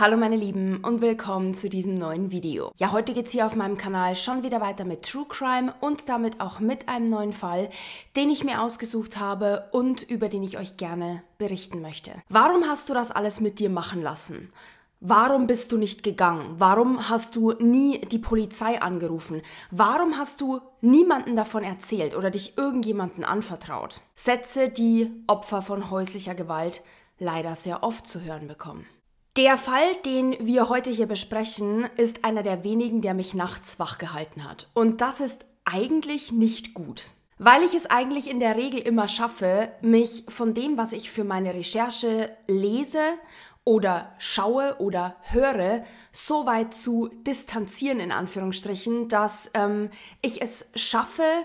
Hallo meine Lieben und willkommen zu diesem neuen Video. Ja, heute geht's hier auf meinem Kanal schon wieder weiter mit True Crime und damit auch mit einem neuen Fall, den ich mir ausgesucht habe und über den ich euch gerne berichten möchte. Warum hast du das alles mit dir machen lassen? Warum bist du nicht gegangen? Warum hast du nie die Polizei angerufen? Warum hast du niemanden davon erzählt oder dich irgendjemanden anvertraut? Sätze, die Opfer von häuslicher Gewalt leider sehr oft zu hören bekommen. Der Fall, den wir heute hier besprechen, ist einer der wenigen, der mich nachts wach gehalten hat. Und das ist eigentlich nicht gut. Weil ich es eigentlich in der Regel immer schaffe, mich von dem, was ich für meine Recherche lese oder schaue oder höre, so weit zu distanzieren, in Anführungsstrichen, dass ähm, ich es schaffe,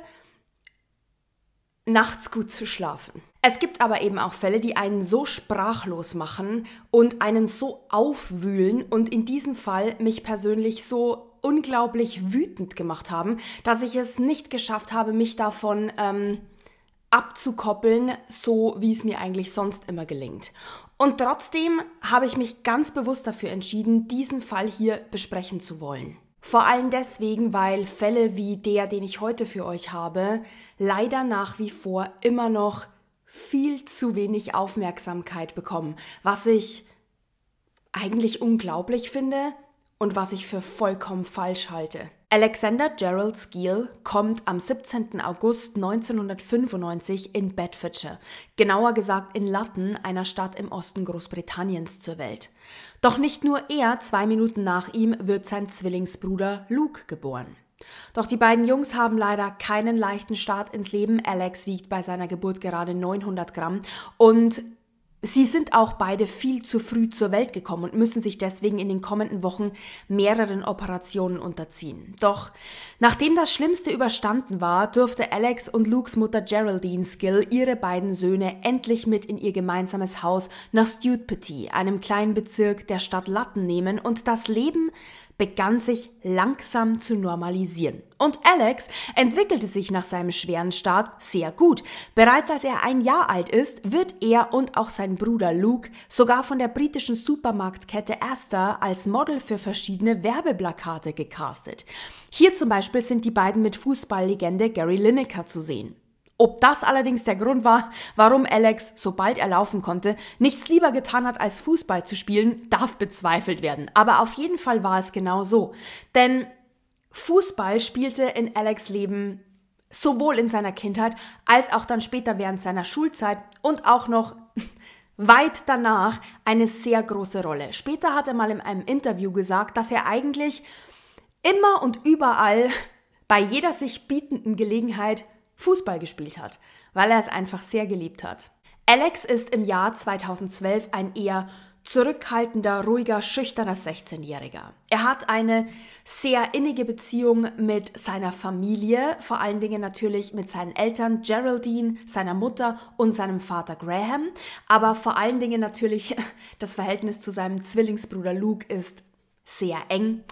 nachts gut zu schlafen. Es gibt aber eben auch Fälle, die einen so sprachlos machen und einen so aufwühlen und in diesem Fall mich persönlich so unglaublich wütend gemacht haben, dass ich es nicht geschafft habe, mich davon ähm, abzukoppeln, so wie es mir eigentlich sonst immer gelingt. Und trotzdem habe ich mich ganz bewusst dafür entschieden, diesen Fall hier besprechen zu wollen. Vor allem deswegen, weil Fälle wie der, den ich heute für euch habe, leider nach wie vor immer noch viel zu wenig Aufmerksamkeit bekommen, was ich eigentlich unglaublich finde und was ich für vollkommen falsch halte. Alexander Gerald Skeel kommt am 17. August 1995 in Bedfordshire, genauer gesagt in Lutton, einer Stadt im Osten Großbritanniens, zur Welt. Doch nicht nur er, zwei Minuten nach ihm wird sein Zwillingsbruder Luke geboren. Doch die beiden Jungs haben leider keinen leichten Start ins Leben. Alex wiegt bei seiner Geburt gerade 900 Gramm und Sie sind auch beide viel zu früh zur Welt gekommen und müssen sich deswegen in den kommenden Wochen mehreren Operationen unterziehen. Doch nachdem das Schlimmste überstanden war, dürfte Alex und Lukes Mutter Geraldine Skill ihre beiden Söhne endlich mit in ihr gemeinsames Haus nach Petit, einem kleinen Bezirk der Stadt Latten, nehmen und das Leben begann sich langsam zu normalisieren. Und Alex entwickelte sich nach seinem schweren Start sehr gut. Bereits als er ein Jahr alt ist, wird er und auch sein Bruder Luke sogar von der britischen Supermarktkette Aster als Model für verschiedene Werbeplakate gecastet. Hier zum Beispiel sind die beiden mit Fußballlegende Gary Lineker zu sehen. Ob das allerdings der Grund war, warum Alex, sobald er laufen konnte, nichts lieber getan hat, als Fußball zu spielen, darf bezweifelt werden. Aber auf jeden Fall war es genau so. Denn Fußball spielte in Alex Leben sowohl in seiner Kindheit als auch dann später während seiner Schulzeit und auch noch weit danach eine sehr große Rolle. Später hat er mal in einem Interview gesagt, dass er eigentlich immer und überall bei jeder sich bietenden Gelegenheit Fußball gespielt hat, weil er es einfach sehr geliebt hat. Alex ist im Jahr 2012 ein eher zurückhaltender, ruhiger, schüchterner 16-Jähriger. Er hat eine sehr innige Beziehung mit seiner Familie, vor allen Dingen natürlich mit seinen Eltern Geraldine, seiner Mutter und seinem Vater Graham, aber vor allen Dingen natürlich das Verhältnis zu seinem Zwillingsbruder Luke ist sehr eng.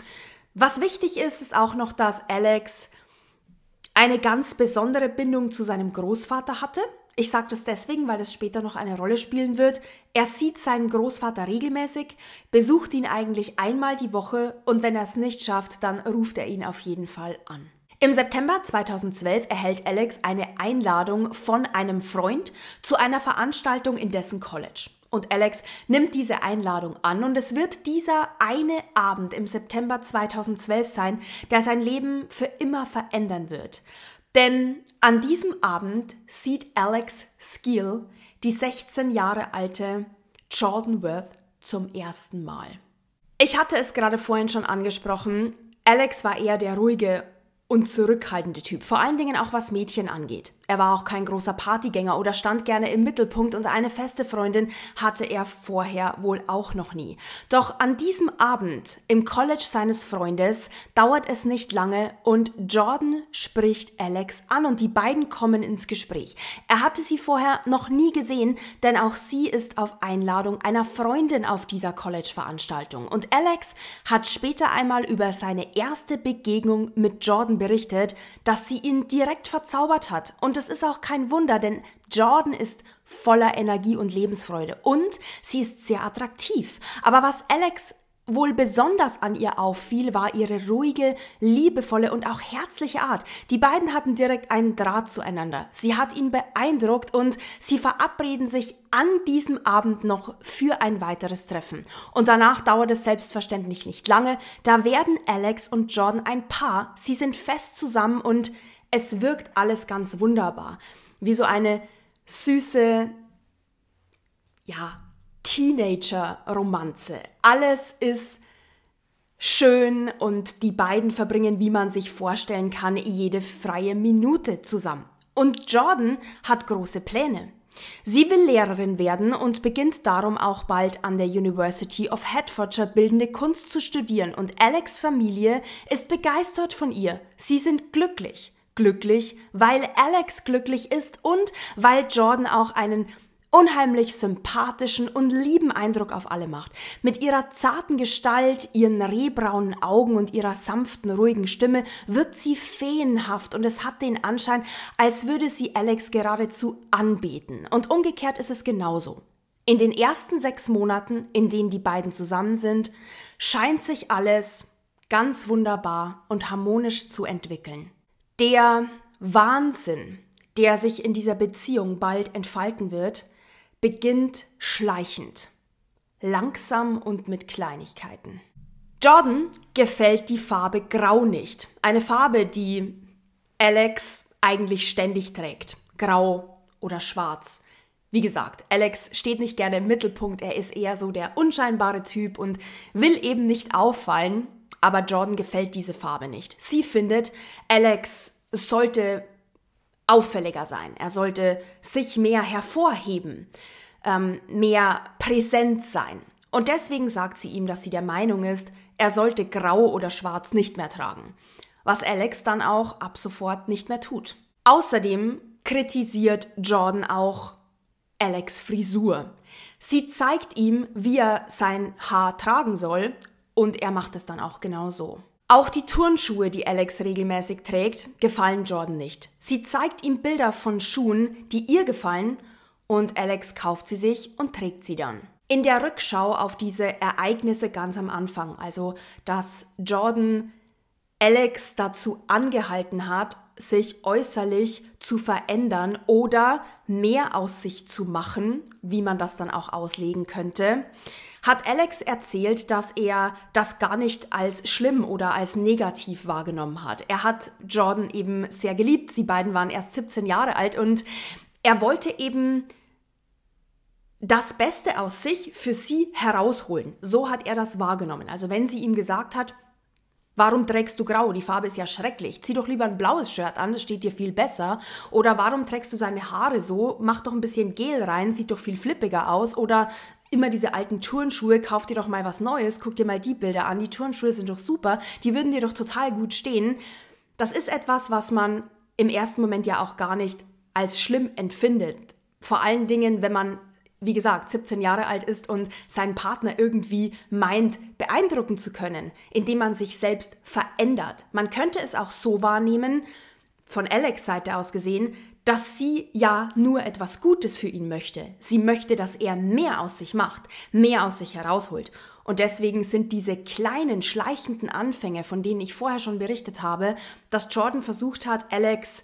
Was wichtig ist, ist auch noch, dass Alex eine ganz besondere Bindung zu seinem Großvater hatte. Ich sage das deswegen, weil es später noch eine Rolle spielen wird. Er sieht seinen Großvater regelmäßig, besucht ihn eigentlich einmal die Woche und wenn er es nicht schafft, dann ruft er ihn auf jeden Fall an. Im September 2012 erhält Alex eine Einladung von einem Freund zu einer Veranstaltung in dessen College. Und Alex nimmt diese Einladung an und es wird dieser eine Abend im September 2012 sein, der sein Leben für immer verändern wird. Denn an diesem Abend sieht Alex Skill die 16 Jahre alte Jordan Worth zum ersten Mal. Ich hatte es gerade vorhin schon angesprochen, Alex war eher der ruhige und zurückhaltende Typ, vor allen Dingen auch was Mädchen angeht. Er war auch kein großer Partygänger oder stand gerne im Mittelpunkt und eine feste Freundin hatte er vorher wohl auch noch nie. Doch an diesem Abend im College seines Freundes dauert es nicht lange und Jordan spricht Alex an und die beiden kommen ins Gespräch. Er hatte sie vorher noch nie gesehen, denn auch sie ist auf Einladung einer Freundin auf dieser College-Veranstaltung. Und Alex hat später einmal über seine erste Begegnung mit Jordan berichtet, dass sie ihn direkt verzaubert hat. Und es ist auch kein Wunder, denn Jordan ist voller Energie und Lebensfreude und sie ist sehr attraktiv. Aber was Alex Wohl besonders an ihr auffiel, war ihre ruhige, liebevolle und auch herzliche Art. Die beiden hatten direkt einen Draht zueinander. Sie hat ihn beeindruckt und sie verabreden sich an diesem Abend noch für ein weiteres Treffen. Und danach dauert es selbstverständlich nicht lange. Da werden Alex und Jordan ein Paar. Sie sind fest zusammen und es wirkt alles ganz wunderbar. Wie so eine süße, ja, Teenager-Romanze. Alles ist schön und die beiden verbringen, wie man sich vorstellen kann, jede freie Minute zusammen. Und Jordan hat große Pläne. Sie will Lehrerin werden und beginnt darum auch bald an der University of Hertfordshire bildende Kunst zu studieren und Alex Familie ist begeistert von ihr. Sie sind glücklich. Glücklich, weil Alex glücklich ist und weil Jordan auch einen unheimlich sympathischen und lieben Eindruck auf alle macht. Mit ihrer zarten Gestalt, ihren rehbraunen Augen und ihrer sanften, ruhigen Stimme wirkt sie feenhaft und es hat den Anschein, als würde sie Alex geradezu anbeten. Und umgekehrt ist es genauso. In den ersten sechs Monaten, in denen die beiden zusammen sind, scheint sich alles ganz wunderbar und harmonisch zu entwickeln. Der Wahnsinn, der sich in dieser Beziehung bald entfalten wird, beginnt schleichend, langsam und mit Kleinigkeiten. Jordan gefällt die Farbe Grau nicht. Eine Farbe, die Alex eigentlich ständig trägt. Grau oder schwarz. Wie gesagt, Alex steht nicht gerne im Mittelpunkt, er ist eher so der unscheinbare Typ und will eben nicht auffallen, aber Jordan gefällt diese Farbe nicht. Sie findet, Alex sollte auffälliger sein, er sollte sich mehr hervorheben, ähm, mehr präsent sein. Und deswegen sagt sie ihm, dass sie der Meinung ist, er sollte grau oder schwarz nicht mehr tragen, was Alex dann auch ab sofort nicht mehr tut. Außerdem kritisiert Jordan auch Alex Frisur. Sie zeigt ihm, wie er sein Haar tragen soll und er macht es dann auch genau so. Auch die Turnschuhe, die Alex regelmäßig trägt, gefallen Jordan nicht. Sie zeigt ihm Bilder von Schuhen, die ihr gefallen, und Alex kauft sie sich und trägt sie dann. In der Rückschau auf diese Ereignisse ganz am Anfang, also dass Jordan Alex dazu angehalten hat, sich äußerlich zu verändern oder mehr aus sich zu machen, wie man das dann auch auslegen könnte, hat Alex erzählt, dass er das gar nicht als schlimm oder als negativ wahrgenommen hat. Er hat Jordan eben sehr geliebt. Sie beiden waren erst 17 Jahre alt und er wollte eben das Beste aus sich für sie herausholen. So hat er das wahrgenommen. Also wenn sie ihm gesagt hat, Warum trägst du grau? Die Farbe ist ja schrecklich. Zieh doch lieber ein blaues Shirt an, das steht dir viel besser. Oder warum trägst du seine Haare so? Mach doch ein bisschen Gel rein, sieht doch viel flippiger aus. Oder immer diese alten Turnschuhe, kauf dir doch mal was Neues, guck dir mal die Bilder an, die Turnschuhe sind doch super, die würden dir doch total gut stehen. Das ist etwas, was man im ersten Moment ja auch gar nicht als schlimm empfindet. Vor allen Dingen, wenn man wie gesagt, 17 Jahre alt ist und seinen Partner irgendwie meint, beeindrucken zu können, indem man sich selbst verändert. Man könnte es auch so wahrnehmen, von Alex Seite aus gesehen, dass sie ja nur etwas Gutes für ihn möchte. Sie möchte, dass er mehr aus sich macht, mehr aus sich herausholt. Und deswegen sind diese kleinen, schleichenden Anfänge, von denen ich vorher schon berichtet habe, dass Jordan versucht hat, Alex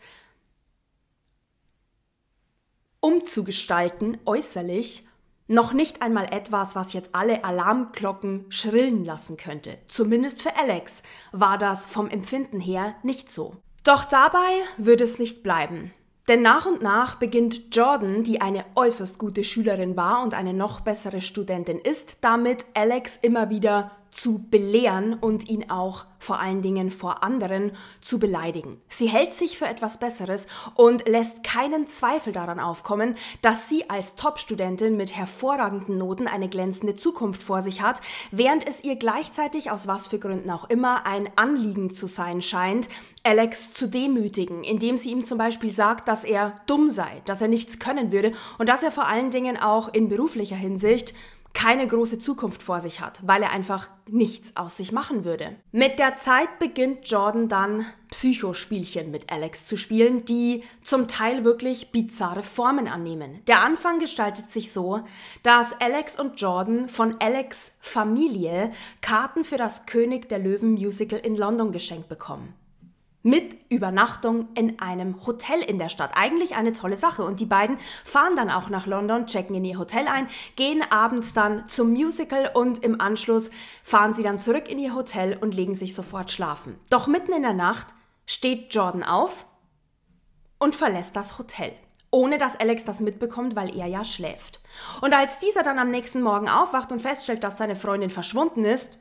umzugestalten, äußerlich, noch nicht einmal etwas, was jetzt alle Alarmglocken schrillen lassen könnte. Zumindest für Alex war das vom Empfinden her nicht so. Doch dabei würde es nicht bleiben. Denn nach und nach beginnt Jordan, die eine äußerst gute Schülerin war und eine noch bessere Studentin ist, damit Alex immer wieder zu belehren und ihn auch vor allen Dingen vor anderen zu beleidigen. Sie hält sich für etwas Besseres und lässt keinen Zweifel daran aufkommen, dass sie als Top-Studentin mit hervorragenden Noten eine glänzende Zukunft vor sich hat, während es ihr gleichzeitig aus was für Gründen auch immer ein Anliegen zu sein scheint, Alex zu demütigen, indem sie ihm zum Beispiel sagt, dass er dumm sei, dass er nichts können würde und dass er vor allen Dingen auch in beruflicher Hinsicht keine große Zukunft vor sich hat, weil er einfach nichts aus sich machen würde. Mit der Zeit beginnt Jordan dann Psychospielchen mit Alex zu spielen, die zum Teil wirklich bizarre Formen annehmen. Der Anfang gestaltet sich so, dass Alex und Jordan von Alex Familie Karten für das König der Löwen Musical in London geschenkt bekommen mit Übernachtung in einem Hotel in der Stadt. Eigentlich eine tolle Sache. Und die beiden fahren dann auch nach London, checken in ihr Hotel ein, gehen abends dann zum Musical und im Anschluss fahren sie dann zurück in ihr Hotel und legen sich sofort schlafen. Doch mitten in der Nacht steht Jordan auf und verlässt das Hotel ohne dass Alex das mitbekommt, weil er ja schläft. Und als dieser dann am nächsten Morgen aufwacht und feststellt, dass seine Freundin verschwunden ist,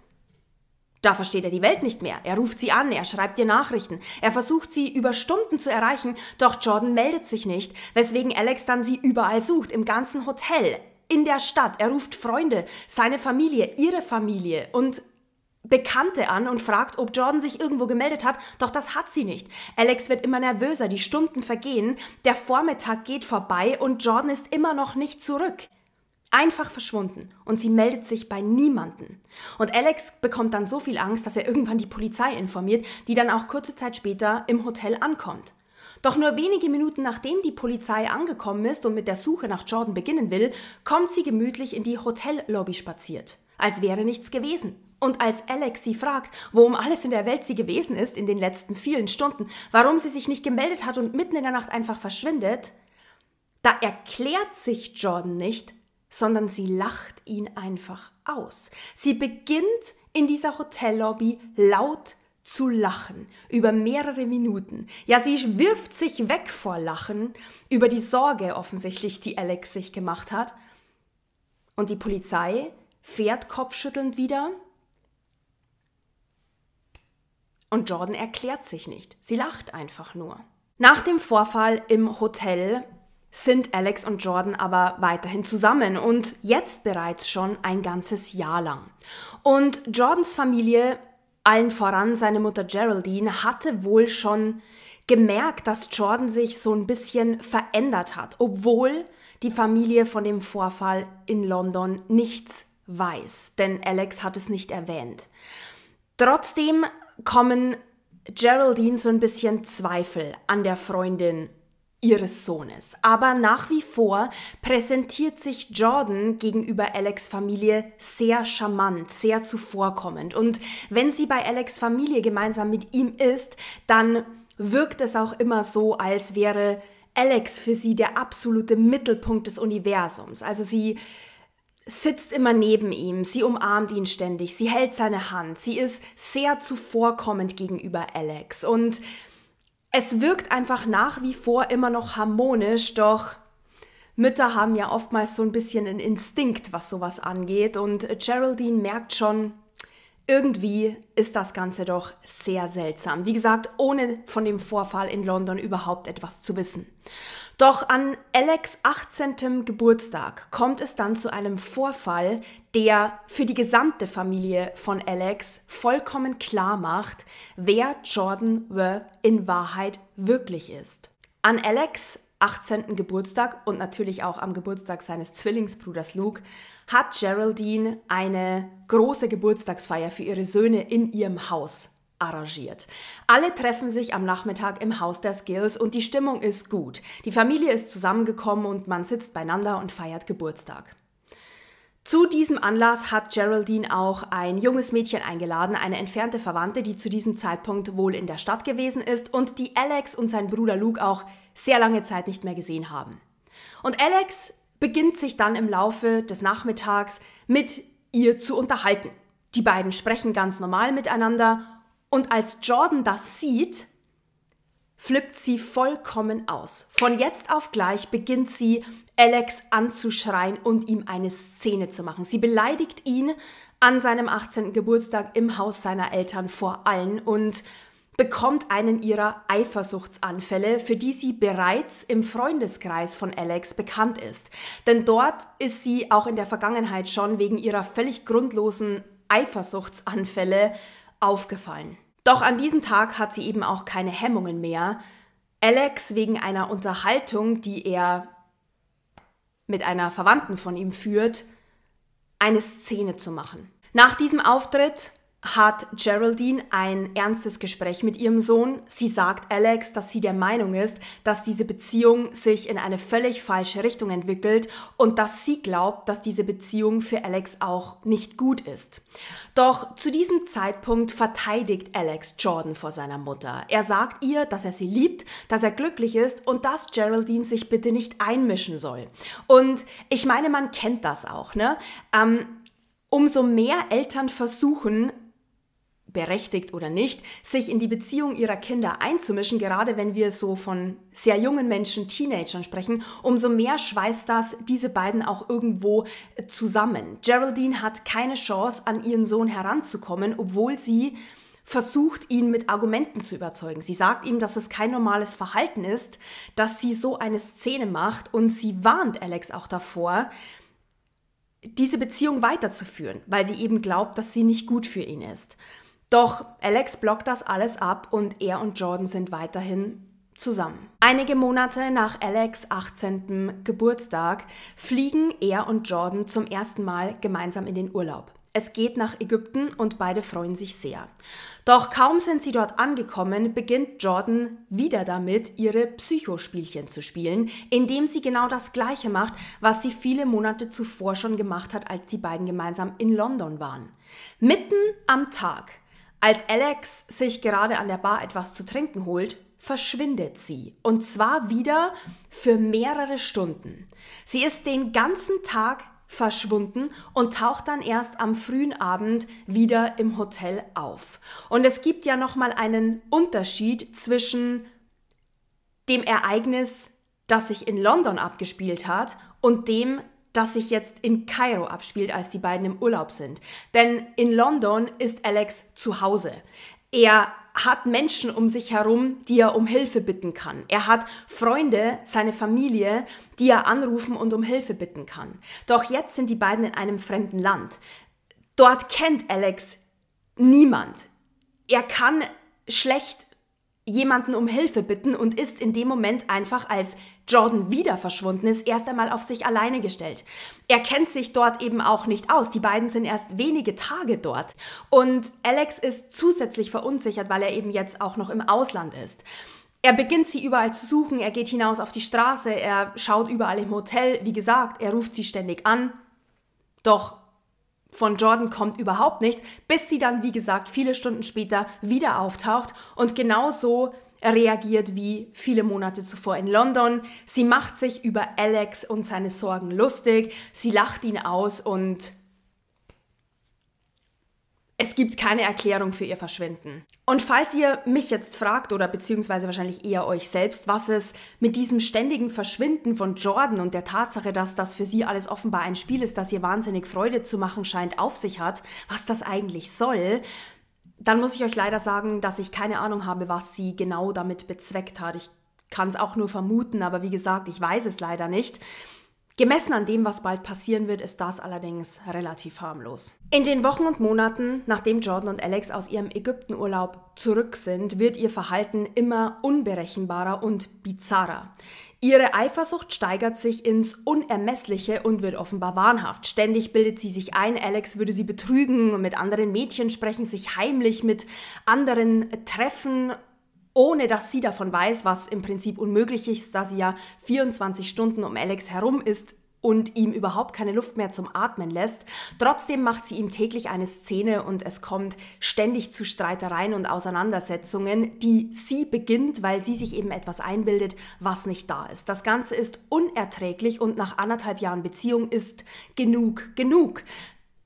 da versteht er die Welt nicht mehr. Er ruft sie an, er schreibt ihr Nachrichten, er versucht sie über Stunden zu erreichen, doch Jordan meldet sich nicht, weswegen Alex dann sie überall sucht, im ganzen Hotel, in der Stadt. Er ruft Freunde, seine Familie, ihre Familie und Bekannte an und fragt, ob Jordan sich irgendwo gemeldet hat, doch das hat sie nicht. Alex wird immer nervöser, die Stunden vergehen, der Vormittag geht vorbei und Jordan ist immer noch nicht zurück einfach verschwunden und sie meldet sich bei niemanden. Und Alex bekommt dann so viel Angst, dass er irgendwann die Polizei informiert, die dann auch kurze Zeit später im Hotel ankommt. Doch nur wenige Minuten nachdem die Polizei angekommen ist und mit der Suche nach Jordan beginnen will, kommt sie gemütlich in die Hotellobby spaziert, als wäre nichts gewesen. Und als Alex sie fragt, wo um alles in der Welt sie gewesen ist in den letzten vielen Stunden, warum sie sich nicht gemeldet hat und mitten in der Nacht einfach verschwindet, da erklärt sich Jordan nicht, sondern sie lacht ihn einfach aus. Sie beginnt in dieser Hotellobby laut zu lachen über mehrere Minuten. Ja, sie wirft sich weg vor Lachen über die Sorge offensichtlich, die Alex sich gemacht hat. Und die Polizei fährt kopfschüttelnd wieder. Und Jordan erklärt sich nicht. Sie lacht einfach nur. Nach dem Vorfall im Hotel sind Alex und Jordan aber weiterhin zusammen und jetzt bereits schon ein ganzes Jahr lang. Und Jordans Familie, allen voran seine Mutter Geraldine, hatte wohl schon gemerkt, dass Jordan sich so ein bisschen verändert hat, obwohl die Familie von dem Vorfall in London nichts weiß, denn Alex hat es nicht erwähnt. Trotzdem kommen Geraldine so ein bisschen Zweifel an der Freundin ihres Sohnes. Aber nach wie vor präsentiert sich Jordan gegenüber Alex Familie sehr charmant, sehr zuvorkommend. Und wenn sie bei Alex Familie gemeinsam mit ihm ist, dann wirkt es auch immer so, als wäre Alex für sie der absolute Mittelpunkt des Universums. Also sie sitzt immer neben ihm, sie umarmt ihn ständig, sie hält seine Hand, sie ist sehr zuvorkommend gegenüber Alex und es wirkt einfach nach wie vor immer noch harmonisch, doch Mütter haben ja oftmals so ein bisschen einen Instinkt, was sowas angeht. Und Geraldine merkt schon, irgendwie ist das Ganze doch sehr seltsam. Wie gesagt, ohne von dem Vorfall in London überhaupt etwas zu wissen. Doch an Alex 18. Geburtstag kommt es dann zu einem Vorfall, der für die gesamte Familie von Alex vollkommen klar macht, wer Jordan Worth in Wahrheit wirklich ist. An Alex 18. Geburtstag und natürlich auch am Geburtstag seines Zwillingsbruders Luke hat Geraldine eine große Geburtstagsfeier für ihre Söhne in ihrem Haus arrangiert. Alle treffen sich am Nachmittag im Haus der Skills und die Stimmung ist gut. Die Familie ist zusammengekommen und man sitzt beieinander und feiert Geburtstag. Zu diesem Anlass hat Geraldine auch ein junges Mädchen eingeladen, eine entfernte Verwandte, die zu diesem Zeitpunkt wohl in der Stadt gewesen ist und die Alex und sein Bruder Luke auch sehr lange Zeit nicht mehr gesehen haben. Und Alex beginnt sich dann im Laufe des Nachmittags mit ihr zu unterhalten. Die beiden sprechen ganz normal miteinander und als Jordan das sieht, flippt sie vollkommen aus. Von jetzt auf gleich beginnt sie, Alex anzuschreien und ihm eine Szene zu machen. Sie beleidigt ihn an seinem 18. Geburtstag im Haus seiner Eltern vor allen und bekommt einen ihrer Eifersuchtsanfälle, für die sie bereits im Freundeskreis von Alex bekannt ist. Denn dort ist sie auch in der Vergangenheit schon wegen ihrer völlig grundlosen Eifersuchtsanfälle aufgefallen. Doch an diesem Tag hat sie eben auch keine Hemmungen mehr, Alex wegen einer Unterhaltung, die er mit einer Verwandten von ihm führt, eine Szene zu machen. Nach diesem Auftritt hat Geraldine ein ernstes Gespräch mit ihrem Sohn. Sie sagt Alex, dass sie der Meinung ist, dass diese Beziehung sich in eine völlig falsche Richtung entwickelt und dass sie glaubt, dass diese Beziehung für Alex auch nicht gut ist. Doch zu diesem Zeitpunkt verteidigt Alex Jordan vor seiner Mutter. Er sagt ihr, dass er sie liebt, dass er glücklich ist und dass Geraldine sich bitte nicht einmischen soll. Und ich meine, man kennt das auch, ne? Ähm, Umso mehr Eltern versuchen, berechtigt oder nicht, sich in die Beziehung ihrer Kinder einzumischen, gerade wenn wir so von sehr jungen Menschen, Teenagern sprechen, umso mehr schweißt das diese beiden auch irgendwo zusammen. Geraldine hat keine Chance, an ihren Sohn heranzukommen, obwohl sie versucht, ihn mit Argumenten zu überzeugen. Sie sagt ihm, dass es kein normales Verhalten ist, dass sie so eine Szene macht und sie warnt Alex auch davor, diese Beziehung weiterzuführen, weil sie eben glaubt, dass sie nicht gut für ihn ist. Doch Alex blockt das alles ab und er und Jordan sind weiterhin zusammen. Einige Monate nach Alex 18. Geburtstag fliegen er und Jordan zum ersten Mal gemeinsam in den Urlaub. Es geht nach Ägypten und beide freuen sich sehr. Doch kaum sind sie dort angekommen, beginnt Jordan wieder damit, ihre Psychospielchen zu spielen, indem sie genau das Gleiche macht, was sie viele Monate zuvor schon gemacht hat, als die beiden gemeinsam in London waren. Mitten am Tag als Alex sich gerade an der Bar etwas zu trinken holt, verschwindet sie. Und zwar wieder für mehrere Stunden. Sie ist den ganzen Tag verschwunden und taucht dann erst am frühen Abend wieder im Hotel auf. Und es gibt ja nochmal einen Unterschied zwischen dem Ereignis, das sich in London abgespielt hat und dem, das sich jetzt in Kairo abspielt, als die beiden im Urlaub sind. Denn in London ist Alex zu Hause. Er hat Menschen um sich herum, die er um Hilfe bitten kann. Er hat Freunde, seine Familie, die er anrufen und um Hilfe bitten kann. Doch jetzt sind die beiden in einem fremden Land. Dort kennt Alex niemand. Er kann schlecht jemanden um Hilfe bitten und ist in dem Moment einfach als Jordan wieder verschwunden ist, erst einmal auf sich alleine gestellt. Er kennt sich dort eben auch nicht aus. Die beiden sind erst wenige Tage dort. Und Alex ist zusätzlich verunsichert, weil er eben jetzt auch noch im Ausland ist. Er beginnt sie überall zu suchen, er geht hinaus auf die Straße, er schaut überall im Hotel, wie gesagt, er ruft sie ständig an. Doch von Jordan kommt überhaupt nichts, bis sie dann, wie gesagt, viele Stunden später wieder auftaucht und genauso reagiert wie viele Monate zuvor in London. Sie macht sich über Alex und seine Sorgen lustig, sie lacht ihn aus und es gibt keine Erklärung für ihr Verschwinden. Und falls ihr mich jetzt fragt oder beziehungsweise wahrscheinlich eher euch selbst, was es mit diesem ständigen Verschwinden von Jordan und der Tatsache, dass das für sie alles offenbar ein Spiel ist, das ihr wahnsinnig Freude zu machen scheint, auf sich hat, was das eigentlich soll, dann muss ich euch leider sagen, dass ich keine Ahnung habe, was sie genau damit bezweckt hat. Ich kann es auch nur vermuten, aber wie gesagt, ich weiß es leider nicht. Gemessen an dem, was bald passieren wird, ist das allerdings relativ harmlos. In den Wochen und Monaten, nachdem Jordan und Alex aus ihrem Ägyptenurlaub zurück sind, wird ihr Verhalten immer unberechenbarer und bizarrer. Ihre Eifersucht steigert sich ins Unermessliche und wird offenbar wahnhaft. Ständig bildet sie sich ein, Alex würde sie betrügen, mit anderen Mädchen sprechen, sich heimlich mit anderen treffen ohne dass sie davon weiß, was im Prinzip unmöglich ist, da sie ja 24 Stunden um Alex herum ist, und ihm überhaupt keine Luft mehr zum Atmen lässt. Trotzdem macht sie ihm täglich eine Szene und es kommt ständig zu Streitereien und Auseinandersetzungen, die sie beginnt, weil sie sich eben etwas einbildet, was nicht da ist. Das Ganze ist unerträglich und nach anderthalb Jahren Beziehung ist genug, genug.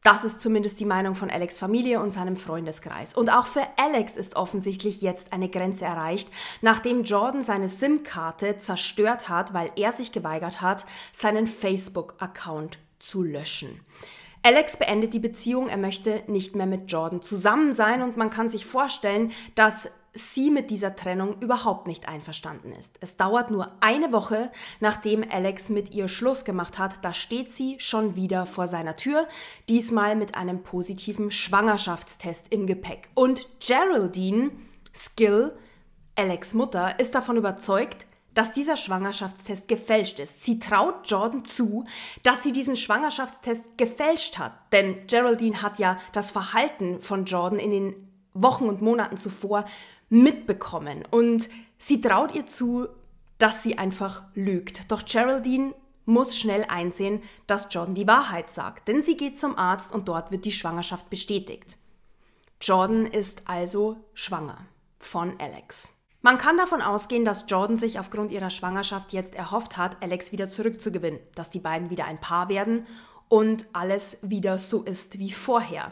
Das ist zumindest die Meinung von Alex Familie und seinem Freundeskreis. Und auch für Alex ist offensichtlich jetzt eine Grenze erreicht, nachdem Jordan seine SIM-Karte zerstört hat, weil er sich geweigert hat, seinen Facebook-Account zu löschen. Alex beendet die Beziehung, er möchte nicht mehr mit Jordan zusammen sein und man kann sich vorstellen, dass sie mit dieser Trennung überhaupt nicht einverstanden ist. Es dauert nur eine Woche, nachdem Alex mit ihr Schluss gemacht hat, da steht sie schon wieder vor seiner Tür, diesmal mit einem positiven Schwangerschaftstest im Gepäck. Und Geraldine, Skill, Alex Mutter, ist davon überzeugt, dass dieser Schwangerschaftstest gefälscht ist. Sie traut Jordan zu, dass sie diesen Schwangerschaftstest gefälscht hat. Denn Geraldine hat ja das Verhalten von Jordan in den Wochen und Monaten zuvor mitbekommen. Und sie traut ihr zu, dass sie einfach lügt. Doch Geraldine muss schnell einsehen, dass Jordan die Wahrheit sagt. Denn sie geht zum Arzt und dort wird die Schwangerschaft bestätigt. Jordan ist also schwanger von Alex. Man kann davon ausgehen, dass Jordan sich aufgrund ihrer Schwangerschaft jetzt erhofft hat, Alex wieder zurückzugewinnen, dass die beiden wieder ein Paar werden und alles wieder so ist wie vorher.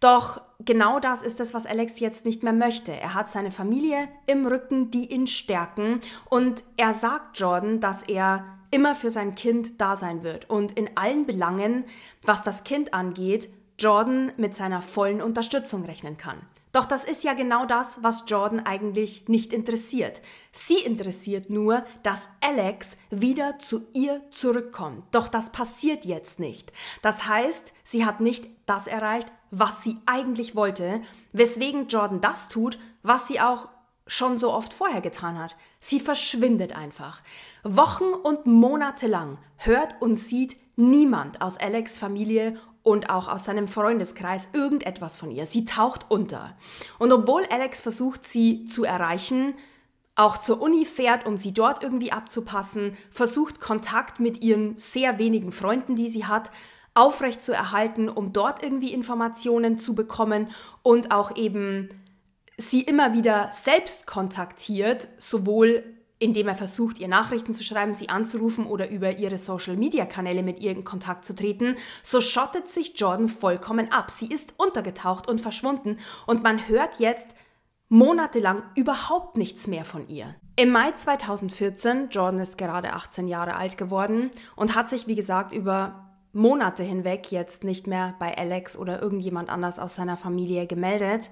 Doch genau das ist es, was Alex jetzt nicht mehr möchte. Er hat seine Familie im Rücken, die ihn stärken und er sagt Jordan, dass er immer für sein Kind da sein wird und in allen Belangen, was das Kind angeht, Jordan mit seiner vollen Unterstützung rechnen kann. Doch das ist ja genau das, was Jordan eigentlich nicht interessiert. Sie interessiert nur, dass Alex wieder zu ihr zurückkommt. Doch das passiert jetzt nicht. Das heißt, sie hat nicht das erreicht, was sie eigentlich wollte, weswegen Jordan das tut, was sie auch schon so oft vorher getan hat. Sie verschwindet einfach. Wochen und Monate lang hört und sieht niemand aus Alex Familie und auch aus seinem Freundeskreis irgendetwas von ihr. Sie taucht unter. Und obwohl Alex versucht, sie zu erreichen, auch zur Uni fährt, um sie dort irgendwie abzupassen, versucht Kontakt mit ihren sehr wenigen Freunden, die sie hat, aufrecht zu erhalten, um dort irgendwie Informationen zu bekommen und auch eben sie immer wieder selbst kontaktiert, sowohl indem er versucht, ihr Nachrichten zu schreiben, sie anzurufen oder über ihre Social-Media-Kanäle mit ihr in Kontakt zu treten, so schottet sich Jordan vollkommen ab. Sie ist untergetaucht und verschwunden und man hört jetzt monatelang überhaupt nichts mehr von ihr. Im Mai 2014, Jordan ist gerade 18 Jahre alt geworden und hat sich, wie gesagt, über Monate hinweg jetzt nicht mehr bei Alex oder irgendjemand anders aus seiner Familie gemeldet.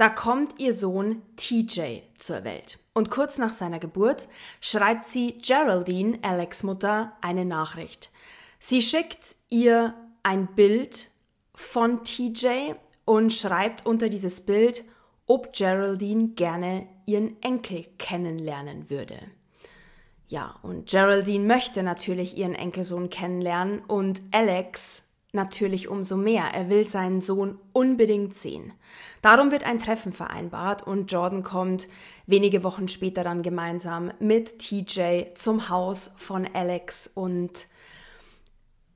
Da kommt ihr Sohn TJ zur Welt. Und kurz nach seiner Geburt schreibt sie Geraldine, Alex Mutter, eine Nachricht. Sie schickt ihr ein Bild von TJ und schreibt unter dieses Bild, ob Geraldine gerne ihren Enkel kennenlernen würde. Ja, und Geraldine möchte natürlich ihren Enkelsohn kennenlernen und Alex Natürlich umso mehr, er will seinen Sohn unbedingt sehen. Darum wird ein Treffen vereinbart und Jordan kommt wenige Wochen später dann gemeinsam mit TJ zum Haus von Alex und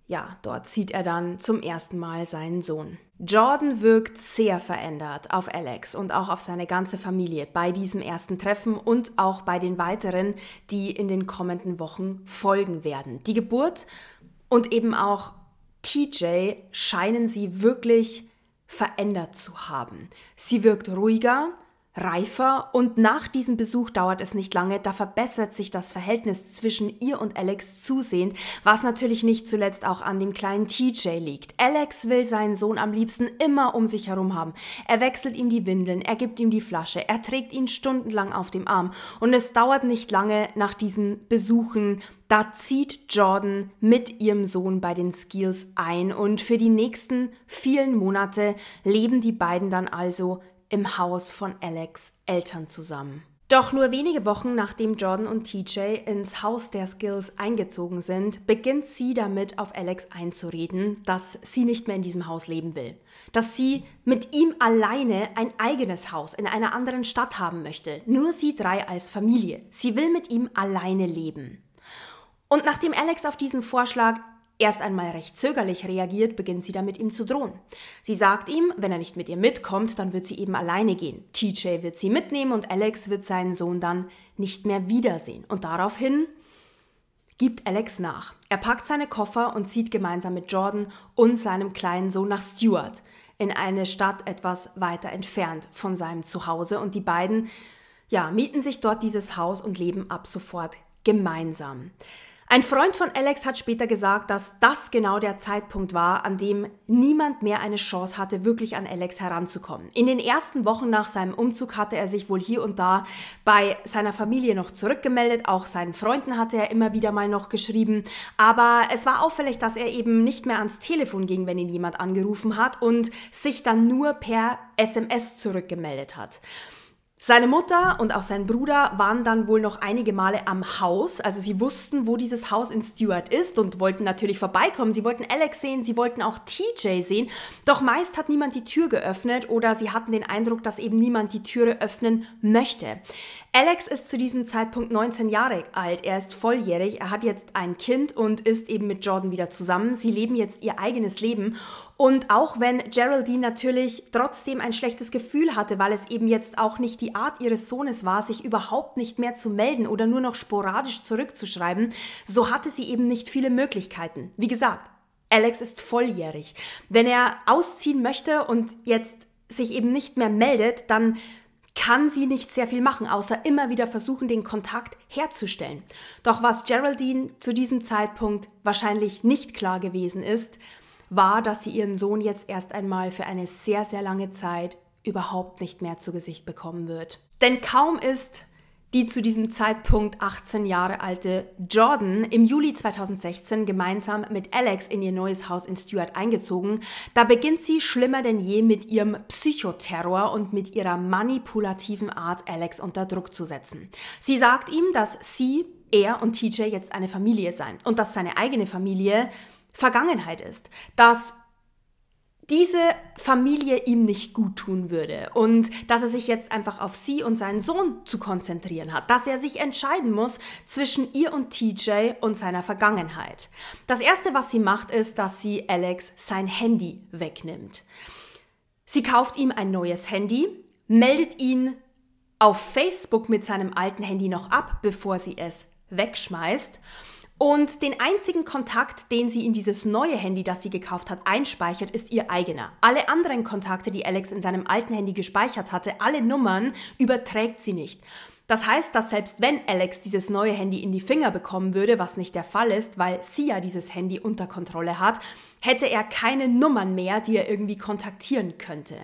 ja, dort sieht er dann zum ersten Mal seinen Sohn. Jordan wirkt sehr verändert auf Alex und auch auf seine ganze Familie bei diesem ersten Treffen und auch bei den weiteren, die in den kommenden Wochen folgen werden. Die Geburt und eben auch TJ scheinen sie wirklich verändert zu haben. Sie wirkt ruhiger, reifer und nach diesem Besuch dauert es nicht lange, da verbessert sich das Verhältnis zwischen ihr und Alex zusehend, was natürlich nicht zuletzt auch an dem kleinen TJ liegt. Alex will seinen Sohn am liebsten immer um sich herum haben. Er wechselt ihm die Windeln, er gibt ihm die Flasche, er trägt ihn stundenlang auf dem Arm und es dauert nicht lange nach diesen Besuchen, da zieht Jordan mit ihrem Sohn bei den Skills ein und für die nächsten vielen Monate leben die beiden dann also im Haus von Alex Eltern zusammen. Doch nur wenige Wochen nachdem Jordan und TJ ins Haus der Skills eingezogen sind, beginnt sie damit auf Alex einzureden, dass sie nicht mehr in diesem Haus leben will, dass sie mit ihm alleine ein eigenes Haus in einer anderen Stadt haben möchte, nur sie drei als Familie. Sie will mit ihm alleine leben. Und nachdem Alex auf diesen Vorschlag Erst einmal recht zögerlich reagiert, beginnt sie damit, ihm zu drohen. Sie sagt ihm, wenn er nicht mit ihr mitkommt, dann wird sie eben alleine gehen. TJ wird sie mitnehmen und Alex wird seinen Sohn dann nicht mehr wiedersehen. Und daraufhin gibt Alex nach. Er packt seine Koffer und zieht gemeinsam mit Jordan und seinem kleinen Sohn nach Stuart, in eine Stadt etwas weiter entfernt von seinem Zuhause. Und die beiden, ja, mieten sich dort dieses Haus und leben ab sofort gemeinsam. Ein Freund von Alex hat später gesagt, dass das genau der Zeitpunkt war, an dem niemand mehr eine Chance hatte, wirklich an Alex heranzukommen. In den ersten Wochen nach seinem Umzug hatte er sich wohl hier und da bei seiner Familie noch zurückgemeldet, auch seinen Freunden hatte er immer wieder mal noch geschrieben, aber es war auffällig, dass er eben nicht mehr ans Telefon ging, wenn ihn jemand angerufen hat und sich dann nur per SMS zurückgemeldet hat. Seine Mutter und auch sein Bruder waren dann wohl noch einige Male am Haus. Also sie wussten, wo dieses Haus in Stuart ist und wollten natürlich vorbeikommen. Sie wollten Alex sehen, sie wollten auch TJ sehen. Doch meist hat niemand die Tür geöffnet oder sie hatten den Eindruck, dass eben niemand die Türe öffnen möchte. Alex ist zu diesem Zeitpunkt 19 Jahre alt. Er ist volljährig, er hat jetzt ein Kind und ist eben mit Jordan wieder zusammen. Sie leben jetzt ihr eigenes Leben. Und auch wenn Geraldine natürlich trotzdem ein schlechtes Gefühl hatte, weil es eben jetzt auch nicht die Art ihres Sohnes war, sich überhaupt nicht mehr zu melden oder nur noch sporadisch zurückzuschreiben, so hatte sie eben nicht viele Möglichkeiten. Wie gesagt, Alex ist volljährig. Wenn er ausziehen möchte und jetzt sich eben nicht mehr meldet, dann kann sie nicht sehr viel machen, außer immer wieder versuchen, den Kontakt herzustellen. Doch was Geraldine zu diesem Zeitpunkt wahrscheinlich nicht klar gewesen ist, war, dass sie ihren Sohn jetzt erst einmal für eine sehr, sehr lange Zeit überhaupt nicht mehr zu Gesicht bekommen wird. Denn kaum ist die zu diesem Zeitpunkt 18 Jahre alte Jordan im Juli 2016 gemeinsam mit Alex in ihr neues Haus in Stuart eingezogen. Da beginnt sie schlimmer denn je mit ihrem Psychoterror und mit ihrer manipulativen Art, Alex unter Druck zu setzen. Sie sagt ihm, dass sie, er und TJ jetzt eine Familie seien und dass seine eigene Familie Vergangenheit ist, dass diese Familie ihm nicht gut tun würde und dass er sich jetzt einfach auf sie und seinen Sohn zu konzentrieren hat, dass er sich entscheiden muss zwischen ihr und TJ und seiner Vergangenheit. Das Erste, was sie macht, ist, dass sie Alex sein Handy wegnimmt. Sie kauft ihm ein neues Handy, meldet ihn auf Facebook mit seinem alten Handy noch ab, bevor sie es wegschmeißt und den einzigen Kontakt, den sie in dieses neue Handy, das sie gekauft hat, einspeichert, ist ihr eigener. Alle anderen Kontakte, die Alex in seinem alten Handy gespeichert hatte, alle Nummern, überträgt sie nicht. Das heißt, dass selbst wenn Alex dieses neue Handy in die Finger bekommen würde, was nicht der Fall ist, weil sie ja dieses Handy unter Kontrolle hat, hätte er keine Nummern mehr, die er irgendwie kontaktieren könnte.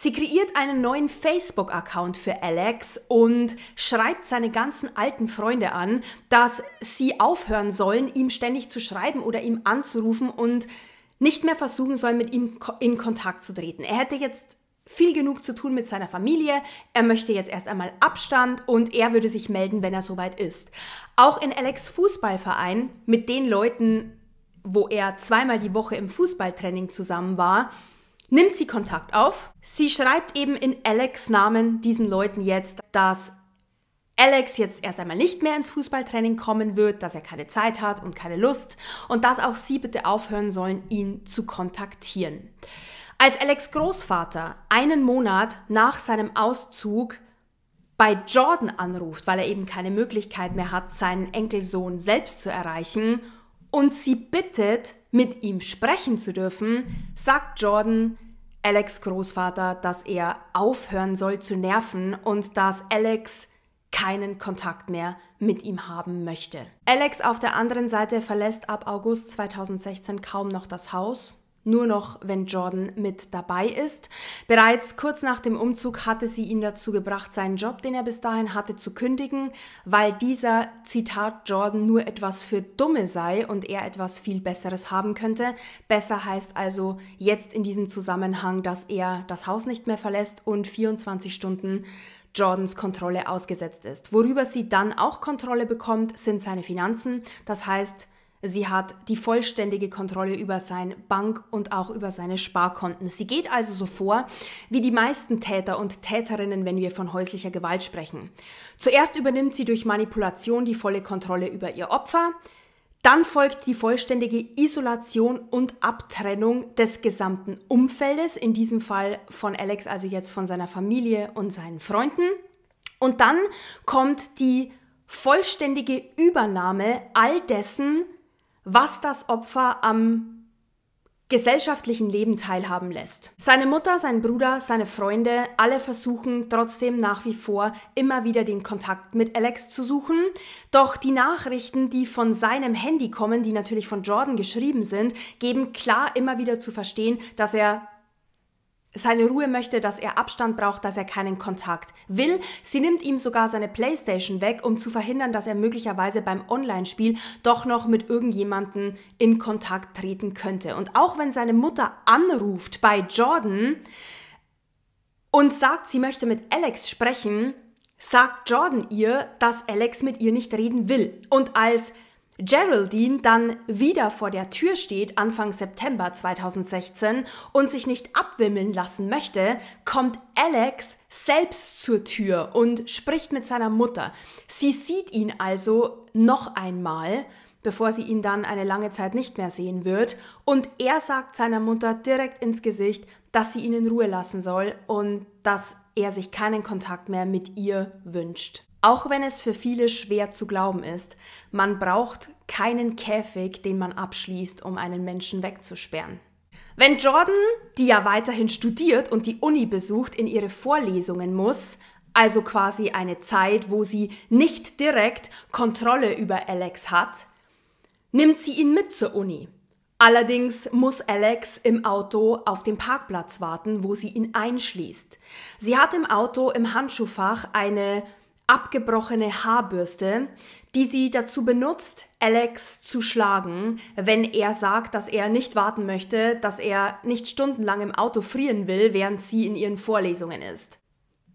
Sie kreiert einen neuen Facebook-Account für Alex und schreibt seine ganzen alten Freunde an, dass sie aufhören sollen, ihm ständig zu schreiben oder ihm anzurufen und nicht mehr versuchen sollen, mit ihm in Kontakt zu treten. Er hätte jetzt viel genug zu tun mit seiner Familie, er möchte jetzt erst einmal Abstand und er würde sich melden, wenn er soweit ist. Auch in Alex Fußballverein mit den Leuten, wo er zweimal die Woche im Fußballtraining zusammen war, nimmt sie Kontakt auf. Sie schreibt eben in Alex Namen diesen Leuten jetzt, dass Alex jetzt erst einmal nicht mehr ins Fußballtraining kommen wird, dass er keine Zeit hat und keine Lust und dass auch sie bitte aufhören sollen, ihn zu kontaktieren. Als Alex Großvater einen Monat nach seinem Auszug bei Jordan anruft, weil er eben keine Möglichkeit mehr hat, seinen Enkelsohn selbst zu erreichen und sie bittet, mit ihm sprechen zu dürfen, sagt Jordan Alex Großvater, dass er aufhören soll zu nerven und dass Alex keinen Kontakt mehr mit ihm haben möchte. Alex auf der anderen Seite verlässt ab August 2016 kaum noch das Haus nur noch, wenn Jordan mit dabei ist. Bereits kurz nach dem Umzug hatte sie ihn dazu gebracht, seinen Job, den er bis dahin hatte, zu kündigen, weil dieser, Zitat, Jordan nur etwas für Dumme sei und er etwas viel Besseres haben könnte. Besser heißt also jetzt in diesem Zusammenhang, dass er das Haus nicht mehr verlässt und 24 Stunden Jordans Kontrolle ausgesetzt ist. Worüber sie dann auch Kontrolle bekommt, sind seine Finanzen. Das heißt, Sie hat die vollständige Kontrolle über sein Bank und auch über seine Sparkonten. Sie geht also so vor wie die meisten Täter und Täterinnen, wenn wir von häuslicher Gewalt sprechen. Zuerst übernimmt sie durch Manipulation die volle Kontrolle über ihr Opfer, dann folgt die vollständige Isolation und Abtrennung des gesamten Umfeldes, in diesem Fall von Alex, also jetzt von seiner Familie und seinen Freunden. Und dann kommt die vollständige Übernahme all dessen, was das Opfer am gesellschaftlichen Leben teilhaben lässt. Seine Mutter, sein Bruder, seine Freunde, alle versuchen trotzdem nach wie vor immer wieder den Kontakt mit Alex zu suchen. Doch die Nachrichten, die von seinem Handy kommen, die natürlich von Jordan geschrieben sind, geben klar immer wieder zu verstehen, dass er seine Ruhe möchte, dass er Abstand braucht, dass er keinen Kontakt will. Sie nimmt ihm sogar seine Playstation weg, um zu verhindern, dass er möglicherweise beim Online-Spiel doch noch mit irgendjemandem in Kontakt treten könnte. Und auch wenn seine Mutter anruft bei Jordan und sagt, sie möchte mit Alex sprechen, sagt Jordan ihr, dass Alex mit ihr nicht reden will. Und als Geraldine dann wieder vor der Tür steht Anfang September 2016 und sich nicht abwimmeln lassen möchte, kommt Alex selbst zur Tür und spricht mit seiner Mutter. Sie sieht ihn also noch einmal, bevor sie ihn dann eine lange Zeit nicht mehr sehen wird und er sagt seiner Mutter direkt ins Gesicht, dass sie ihn in Ruhe lassen soll und dass er sich keinen Kontakt mehr mit ihr wünscht. Auch wenn es für viele schwer zu glauben ist, man braucht keinen Käfig, den man abschließt, um einen Menschen wegzusperren. Wenn Jordan, die ja weiterhin studiert und die Uni besucht, in ihre Vorlesungen muss, also quasi eine Zeit, wo sie nicht direkt Kontrolle über Alex hat, nimmt sie ihn mit zur Uni. Allerdings muss Alex im Auto auf dem Parkplatz warten, wo sie ihn einschließt. Sie hat im Auto im Handschuhfach eine abgebrochene Haarbürste, die sie dazu benutzt, Alex zu schlagen, wenn er sagt, dass er nicht warten möchte, dass er nicht stundenlang im Auto frieren will, während sie in ihren Vorlesungen ist.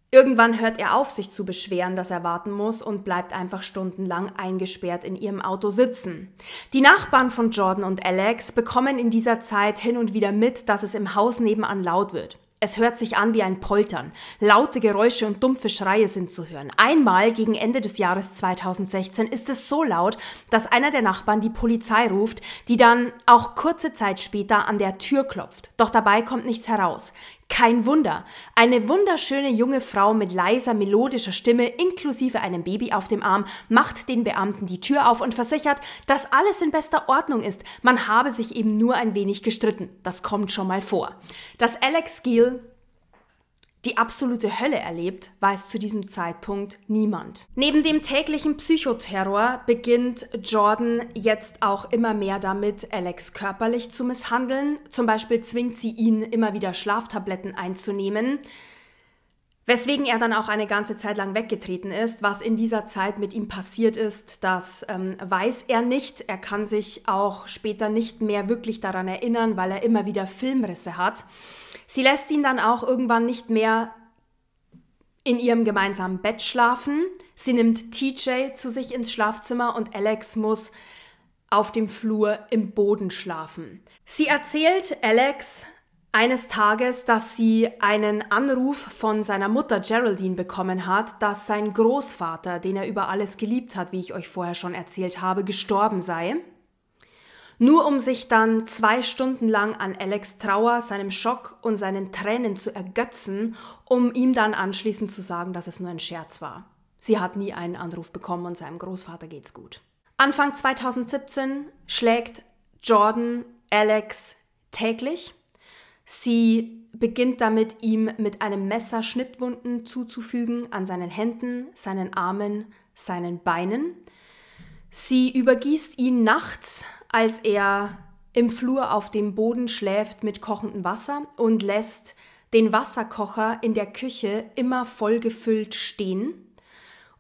Irgendwann hört er auf, sich zu beschweren, dass er warten muss und bleibt einfach stundenlang eingesperrt in ihrem Auto sitzen. Die Nachbarn von Jordan und Alex bekommen in dieser Zeit hin und wieder mit, dass es im Haus nebenan laut wird. Es hört sich an wie ein Poltern. Laute Geräusche und dumpfe Schreie sind zu hören. Einmal gegen Ende des Jahres 2016 ist es so laut, dass einer der Nachbarn die Polizei ruft, die dann auch kurze Zeit später an der Tür klopft. Doch dabei kommt nichts heraus. Kein Wunder, eine wunderschöne junge Frau mit leiser melodischer Stimme inklusive einem Baby auf dem Arm macht den Beamten die Tür auf und versichert, dass alles in bester Ordnung ist, man habe sich eben nur ein wenig gestritten. Das kommt schon mal vor. Dass Alex Gill die absolute Hölle erlebt, weiß zu diesem Zeitpunkt niemand. Neben dem täglichen Psychoterror beginnt Jordan jetzt auch immer mehr damit, Alex körperlich zu misshandeln. Zum Beispiel zwingt sie ihn immer wieder Schlaftabletten einzunehmen. Weswegen er dann auch eine ganze Zeit lang weggetreten ist. Was in dieser Zeit mit ihm passiert ist, das ähm, weiß er nicht. Er kann sich auch später nicht mehr wirklich daran erinnern, weil er immer wieder Filmrisse hat. Sie lässt ihn dann auch irgendwann nicht mehr in ihrem gemeinsamen Bett schlafen. Sie nimmt TJ zu sich ins Schlafzimmer und Alex muss auf dem Flur im Boden schlafen. Sie erzählt Alex eines Tages, dass sie einen Anruf von seiner Mutter Geraldine bekommen hat, dass sein Großvater, den er über alles geliebt hat, wie ich euch vorher schon erzählt habe, gestorben sei nur um sich dann zwei Stunden lang an Alex Trauer, seinem Schock und seinen Tränen zu ergötzen, um ihm dann anschließend zu sagen, dass es nur ein Scherz war. Sie hat nie einen Anruf bekommen und seinem Großvater geht's gut. Anfang 2017 schlägt Jordan Alex täglich. Sie beginnt damit, ihm mit einem Messer Schnittwunden zuzufügen an seinen Händen, seinen Armen, seinen Beinen. Sie übergießt ihn nachts, als er im Flur auf dem Boden schläft mit kochendem Wasser und lässt den Wasserkocher in der Küche immer vollgefüllt stehen,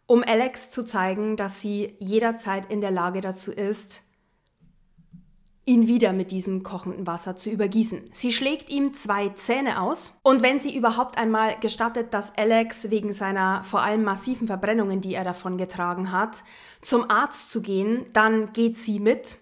um Alex zu zeigen, dass sie jederzeit in der Lage dazu ist, ihn wieder mit diesem kochenden Wasser zu übergießen. Sie schlägt ihm zwei Zähne aus und wenn sie überhaupt einmal gestattet, dass Alex wegen seiner vor allem massiven Verbrennungen, die er davon getragen hat, zum Arzt zu gehen, dann geht sie mit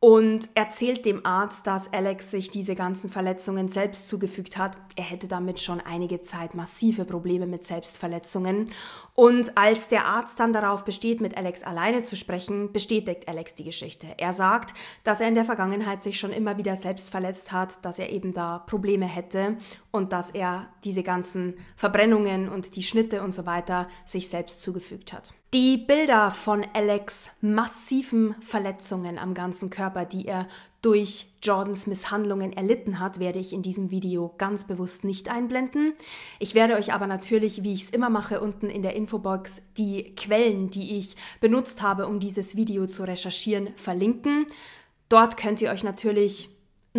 und erzählt dem Arzt, dass Alex sich diese ganzen Verletzungen selbst zugefügt hat. Er hätte damit schon einige Zeit massive Probleme mit Selbstverletzungen. Und als der Arzt dann darauf besteht, mit Alex alleine zu sprechen, bestätigt Alex die Geschichte. Er sagt, dass er in der Vergangenheit sich schon immer wieder selbst verletzt hat, dass er eben da Probleme hätte und dass er diese ganzen Verbrennungen und die Schnitte und so weiter sich selbst zugefügt hat. Die Bilder von Alex massiven Verletzungen am ganzen Körper, die er durch Jordans Misshandlungen erlitten hat, werde ich in diesem Video ganz bewusst nicht einblenden. Ich werde euch aber natürlich, wie ich es immer mache, unten in der Infobox die Quellen, die ich benutzt habe, um dieses Video zu recherchieren, verlinken. Dort könnt ihr euch natürlich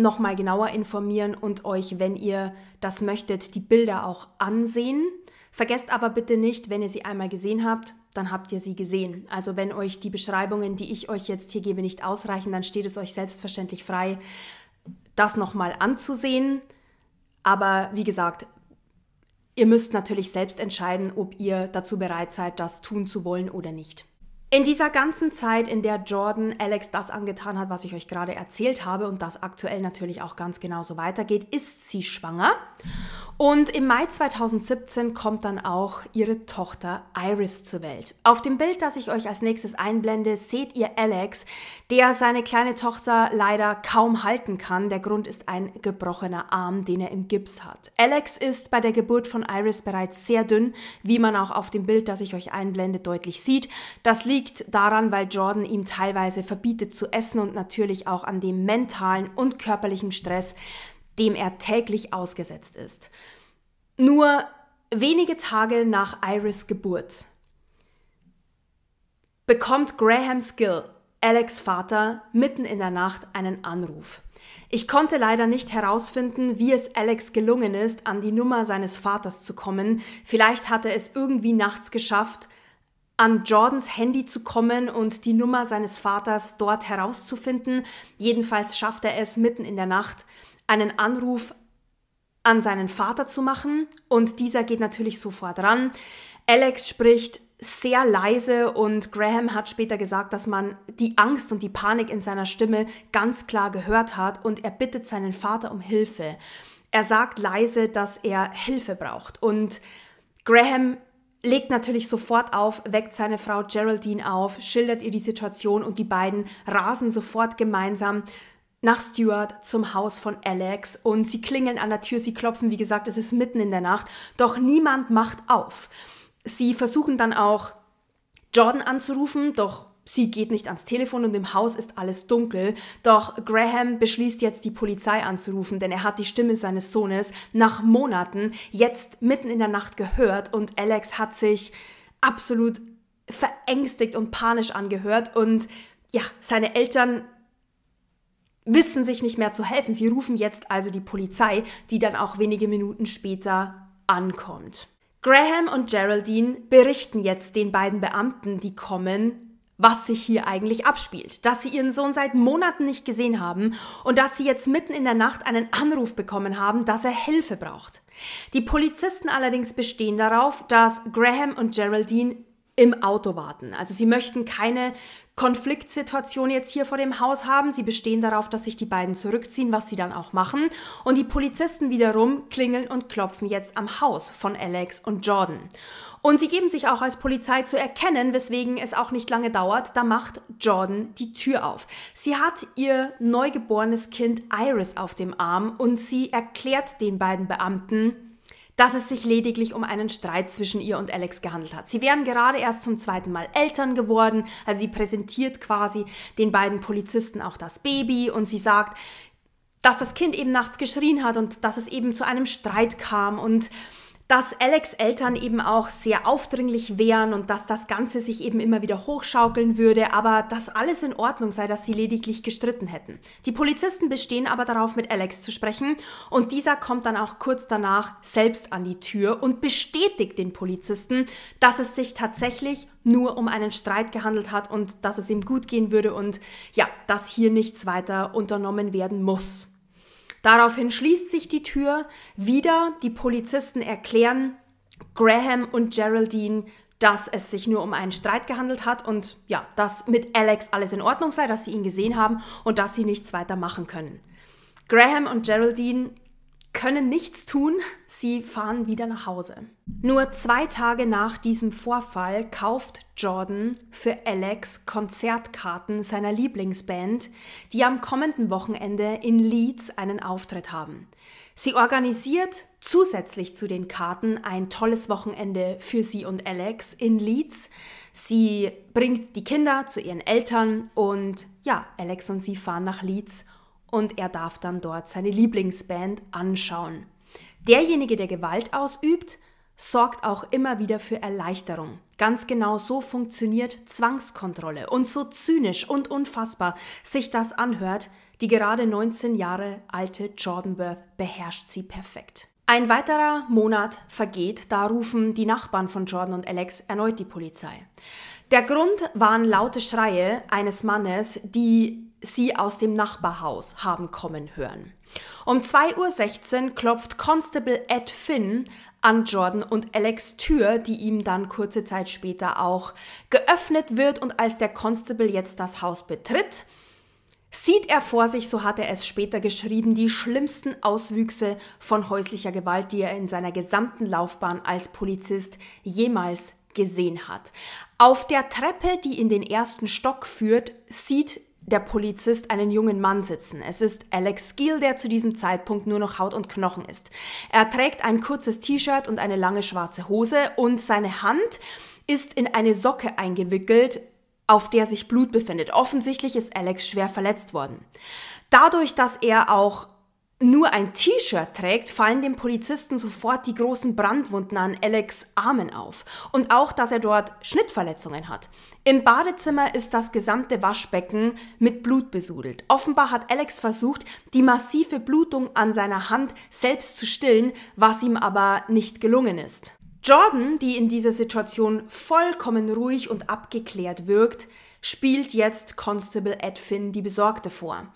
nochmal genauer informieren und euch, wenn ihr das möchtet, die Bilder auch ansehen. Vergesst aber bitte nicht, wenn ihr sie einmal gesehen habt, dann habt ihr sie gesehen. Also wenn euch die Beschreibungen, die ich euch jetzt hier gebe, nicht ausreichen, dann steht es euch selbstverständlich frei, das nochmal anzusehen. Aber wie gesagt, ihr müsst natürlich selbst entscheiden, ob ihr dazu bereit seid, das tun zu wollen oder nicht. In dieser ganzen Zeit, in der Jordan Alex das angetan hat, was ich euch gerade erzählt habe und das aktuell natürlich auch ganz genauso weitergeht, ist sie schwanger. Und im Mai 2017 kommt dann auch ihre Tochter Iris zur Welt. Auf dem Bild, das ich euch als nächstes einblende, seht ihr Alex, der seine kleine Tochter leider kaum halten kann. Der Grund ist ein gebrochener Arm, den er im Gips hat. Alex ist bei der Geburt von Iris bereits sehr dünn, wie man auch auf dem Bild, das ich euch einblende, deutlich sieht. Das liegt liegt daran, weil Jordan ihm teilweise verbietet zu essen und natürlich auch an dem mentalen und körperlichen Stress, dem er täglich ausgesetzt ist. Nur wenige Tage nach Iris Geburt bekommt Graham Skill, Alex Vater, mitten in der Nacht einen Anruf. Ich konnte leider nicht herausfinden, wie es Alex gelungen ist, an die Nummer seines Vaters zu kommen. Vielleicht hat er es irgendwie nachts geschafft, an Jordans Handy zu kommen und die Nummer seines Vaters dort herauszufinden. Jedenfalls schafft er es mitten in der Nacht, einen Anruf an seinen Vater zu machen und dieser geht natürlich sofort ran. Alex spricht sehr leise und Graham hat später gesagt, dass man die Angst und die Panik in seiner Stimme ganz klar gehört hat und er bittet seinen Vater um Hilfe. Er sagt leise, dass er Hilfe braucht und Graham legt natürlich sofort auf, weckt seine Frau Geraldine auf, schildert ihr die Situation und die beiden rasen sofort gemeinsam nach Stuart zum Haus von Alex und sie klingeln an der Tür, sie klopfen, wie gesagt, es ist mitten in der Nacht, doch niemand macht auf. Sie versuchen dann auch Jordan anzurufen, doch Sie geht nicht ans Telefon und im Haus ist alles dunkel, doch Graham beschließt jetzt die Polizei anzurufen, denn er hat die Stimme seines Sohnes nach Monaten jetzt mitten in der Nacht gehört und Alex hat sich absolut verängstigt und panisch angehört und ja, seine Eltern wissen sich nicht mehr zu helfen. Sie rufen jetzt also die Polizei, die dann auch wenige Minuten später ankommt. Graham und Geraldine berichten jetzt den beiden Beamten, die kommen, was sich hier eigentlich abspielt. Dass sie ihren Sohn seit Monaten nicht gesehen haben und dass sie jetzt mitten in der Nacht einen Anruf bekommen haben, dass er Hilfe braucht. Die Polizisten allerdings bestehen darauf, dass Graham und Geraldine im Auto warten. Also sie möchten keine Konfliktsituation jetzt hier vor dem Haus haben. Sie bestehen darauf, dass sich die beiden zurückziehen, was sie dann auch machen. Und die Polizisten wiederum klingeln und klopfen jetzt am Haus von Alex und Jordan. Und sie geben sich auch als Polizei zu erkennen, weswegen es auch nicht lange dauert. Da macht Jordan die Tür auf. Sie hat ihr neugeborenes Kind Iris auf dem Arm und sie erklärt den beiden Beamten, dass es sich lediglich um einen Streit zwischen ihr und Alex gehandelt hat. Sie wären gerade erst zum zweiten Mal Eltern geworden, also sie präsentiert quasi den beiden Polizisten auch das Baby und sie sagt, dass das Kind eben nachts geschrien hat und dass es eben zu einem Streit kam und dass Alex Eltern eben auch sehr aufdringlich wären und dass das Ganze sich eben immer wieder hochschaukeln würde, aber dass alles in Ordnung sei, dass sie lediglich gestritten hätten. Die Polizisten bestehen aber darauf, mit Alex zu sprechen und dieser kommt dann auch kurz danach selbst an die Tür und bestätigt den Polizisten, dass es sich tatsächlich nur um einen Streit gehandelt hat und dass es ihm gut gehen würde und ja, dass hier nichts weiter unternommen werden muss. Daraufhin schließt sich die Tür wieder. Die Polizisten erklären Graham und Geraldine, dass es sich nur um einen Streit gehandelt hat und ja, dass mit Alex alles in Ordnung sei, dass sie ihn gesehen haben und dass sie nichts weiter machen können. Graham und Geraldine können nichts tun, sie fahren wieder nach Hause. Nur zwei Tage nach diesem Vorfall kauft Jordan für Alex Konzertkarten seiner Lieblingsband, die am kommenden Wochenende in Leeds einen Auftritt haben. Sie organisiert zusätzlich zu den Karten ein tolles Wochenende für sie und Alex in Leeds. Sie bringt die Kinder zu ihren Eltern und ja, Alex und sie fahren nach Leeds, und er darf dann dort seine Lieblingsband anschauen. Derjenige, der Gewalt ausübt, sorgt auch immer wieder für Erleichterung. Ganz genau so funktioniert Zwangskontrolle und so zynisch und unfassbar sich das anhört, die gerade 19 Jahre alte Jordan Birth beherrscht sie perfekt. Ein weiterer Monat vergeht, da rufen die Nachbarn von Jordan und Alex erneut die Polizei. Der Grund waren laute Schreie eines Mannes, die sie aus dem Nachbarhaus haben kommen hören. Um 2.16 Uhr klopft Constable Ed Finn an Jordan und Alex Tür, die ihm dann kurze Zeit später auch geöffnet wird und als der Constable jetzt das Haus betritt, sieht er vor sich, so hat er es später geschrieben, die schlimmsten Auswüchse von häuslicher Gewalt, die er in seiner gesamten Laufbahn als Polizist jemals gesehen hat. Auf der Treppe, die in den ersten Stock führt, sieht der Polizist einen jungen Mann sitzen. Es ist Alex Gill, der zu diesem Zeitpunkt nur noch Haut und Knochen ist. Er trägt ein kurzes T-Shirt und eine lange schwarze Hose und seine Hand ist in eine Socke eingewickelt, auf der sich Blut befindet. Offensichtlich ist Alex schwer verletzt worden. Dadurch, dass er auch nur ein T-Shirt trägt, fallen dem Polizisten sofort die großen Brandwunden an Alex Armen auf und auch, dass er dort Schnittverletzungen hat. Im Badezimmer ist das gesamte Waschbecken mit Blut besudelt. Offenbar hat Alex versucht, die massive Blutung an seiner Hand selbst zu stillen, was ihm aber nicht gelungen ist. Jordan, die in dieser Situation vollkommen ruhig und abgeklärt wirkt, spielt jetzt Constable Ed Finn die Besorgte vor.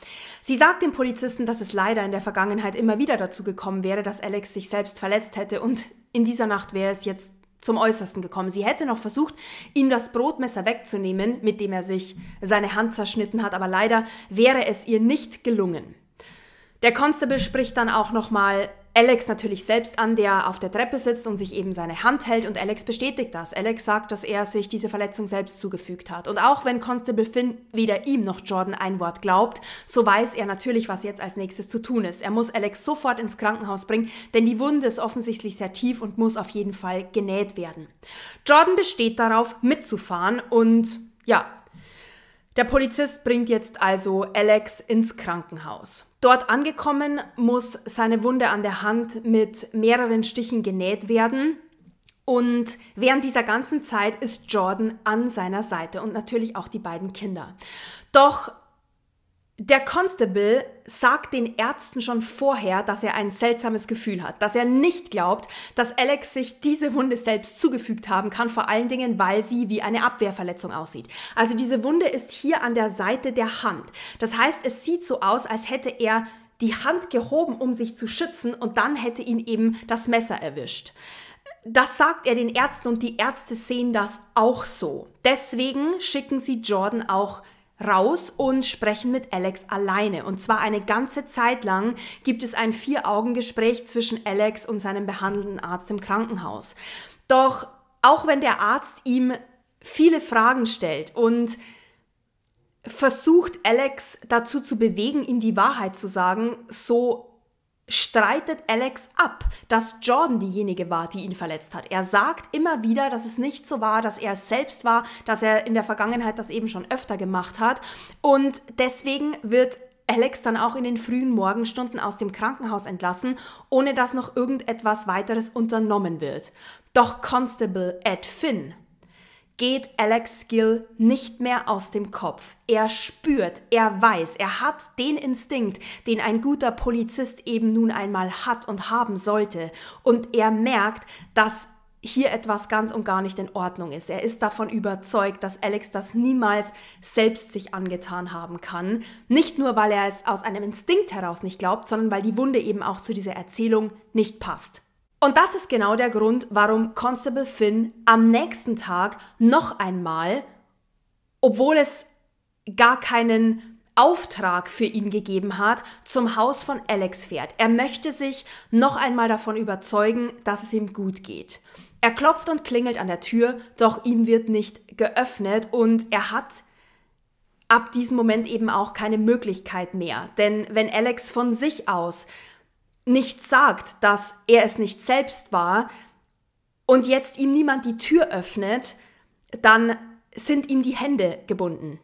Sie sagt dem Polizisten, dass es leider in der Vergangenheit immer wieder dazu gekommen wäre, dass Alex sich selbst verletzt hätte und in dieser Nacht wäre es jetzt zum Äußersten gekommen. Sie hätte noch versucht, ihm das Brotmesser wegzunehmen, mit dem er sich seine Hand zerschnitten hat, aber leider wäre es ihr nicht gelungen. Der Constable spricht dann auch nochmal Alex natürlich selbst an, der auf der Treppe sitzt und sich eben seine Hand hält und Alex bestätigt das. Alex sagt, dass er sich diese Verletzung selbst zugefügt hat. Und auch wenn Constable Finn weder ihm noch Jordan ein Wort glaubt, so weiß er natürlich, was jetzt als nächstes zu tun ist. Er muss Alex sofort ins Krankenhaus bringen, denn die Wunde ist offensichtlich sehr tief und muss auf jeden Fall genäht werden. Jordan besteht darauf, mitzufahren und ja, der Polizist bringt jetzt also Alex ins Krankenhaus. Dort angekommen muss seine Wunde an der Hand mit mehreren Stichen genäht werden. Und während dieser ganzen Zeit ist Jordan an seiner Seite und natürlich auch die beiden Kinder. Doch der Constable sagt den Ärzten schon vorher, dass er ein seltsames Gefühl hat, dass er nicht glaubt, dass Alex sich diese Wunde selbst zugefügt haben kann, vor allen Dingen, weil sie wie eine Abwehrverletzung aussieht. Also diese Wunde ist hier an der Seite der Hand. Das heißt, es sieht so aus, als hätte er die Hand gehoben, um sich zu schützen und dann hätte ihn eben das Messer erwischt. Das sagt er den Ärzten und die Ärzte sehen das auch so. Deswegen schicken sie Jordan auch raus und sprechen mit Alex alleine. Und zwar eine ganze Zeit lang gibt es ein Vier-Augen-Gespräch zwischen Alex und seinem behandelnden Arzt im Krankenhaus. Doch auch wenn der Arzt ihm viele Fragen stellt und versucht Alex dazu zu bewegen, ihm die Wahrheit zu sagen, so streitet Alex ab, dass Jordan diejenige war, die ihn verletzt hat. Er sagt immer wieder, dass es nicht so war, dass er es selbst war, dass er in der Vergangenheit das eben schon öfter gemacht hat. Und deswegen wird Alex dann auch in den frühen Morgenstunden aus dem Krankenhaus entlassen, ohne dass noch irgendetwas weiteres unternommen wird. Doch Constable Ed Finn geht Alex Gill nicht mehr aus dem Kopf. Er spürt, er weiß, er hat den Instinkt, den ein guter Polizist eben nun einmal hat und haben sollte. Und er merkt, dass hier etwas ganz und gar nicht in Ordnung ist. Er ist davon überzeugt, dass Alex das niemals selbst sich angetan haben kann. Nicht nur, weil er es aus einem Instinkt heraus nicht glaubt, sondern weil die Wunde eben auch zu dieser Erzählung nicht passt. Und das ist genau der Grund, warum Constable Finn am nächsten Tag noch einmal, obwohl es gar keinen Auftrag für ihn gegeben hat, zum Haus von Alex fährt. Er möchte sich noch einmal davon überzeugen, dass es ihm gut geht. Er klopft und klingelt an der Tür, doch ihm wird nicht geöffnet und er hat ab diesem Moment eben auch keine Möglichkeit mehr. Denn wenn Alex von sich aus nicht sagt, dass er es nicht selbst war und jetzt ihm niemand die Tür öffnet, dann sind ihm die Hände gebunden.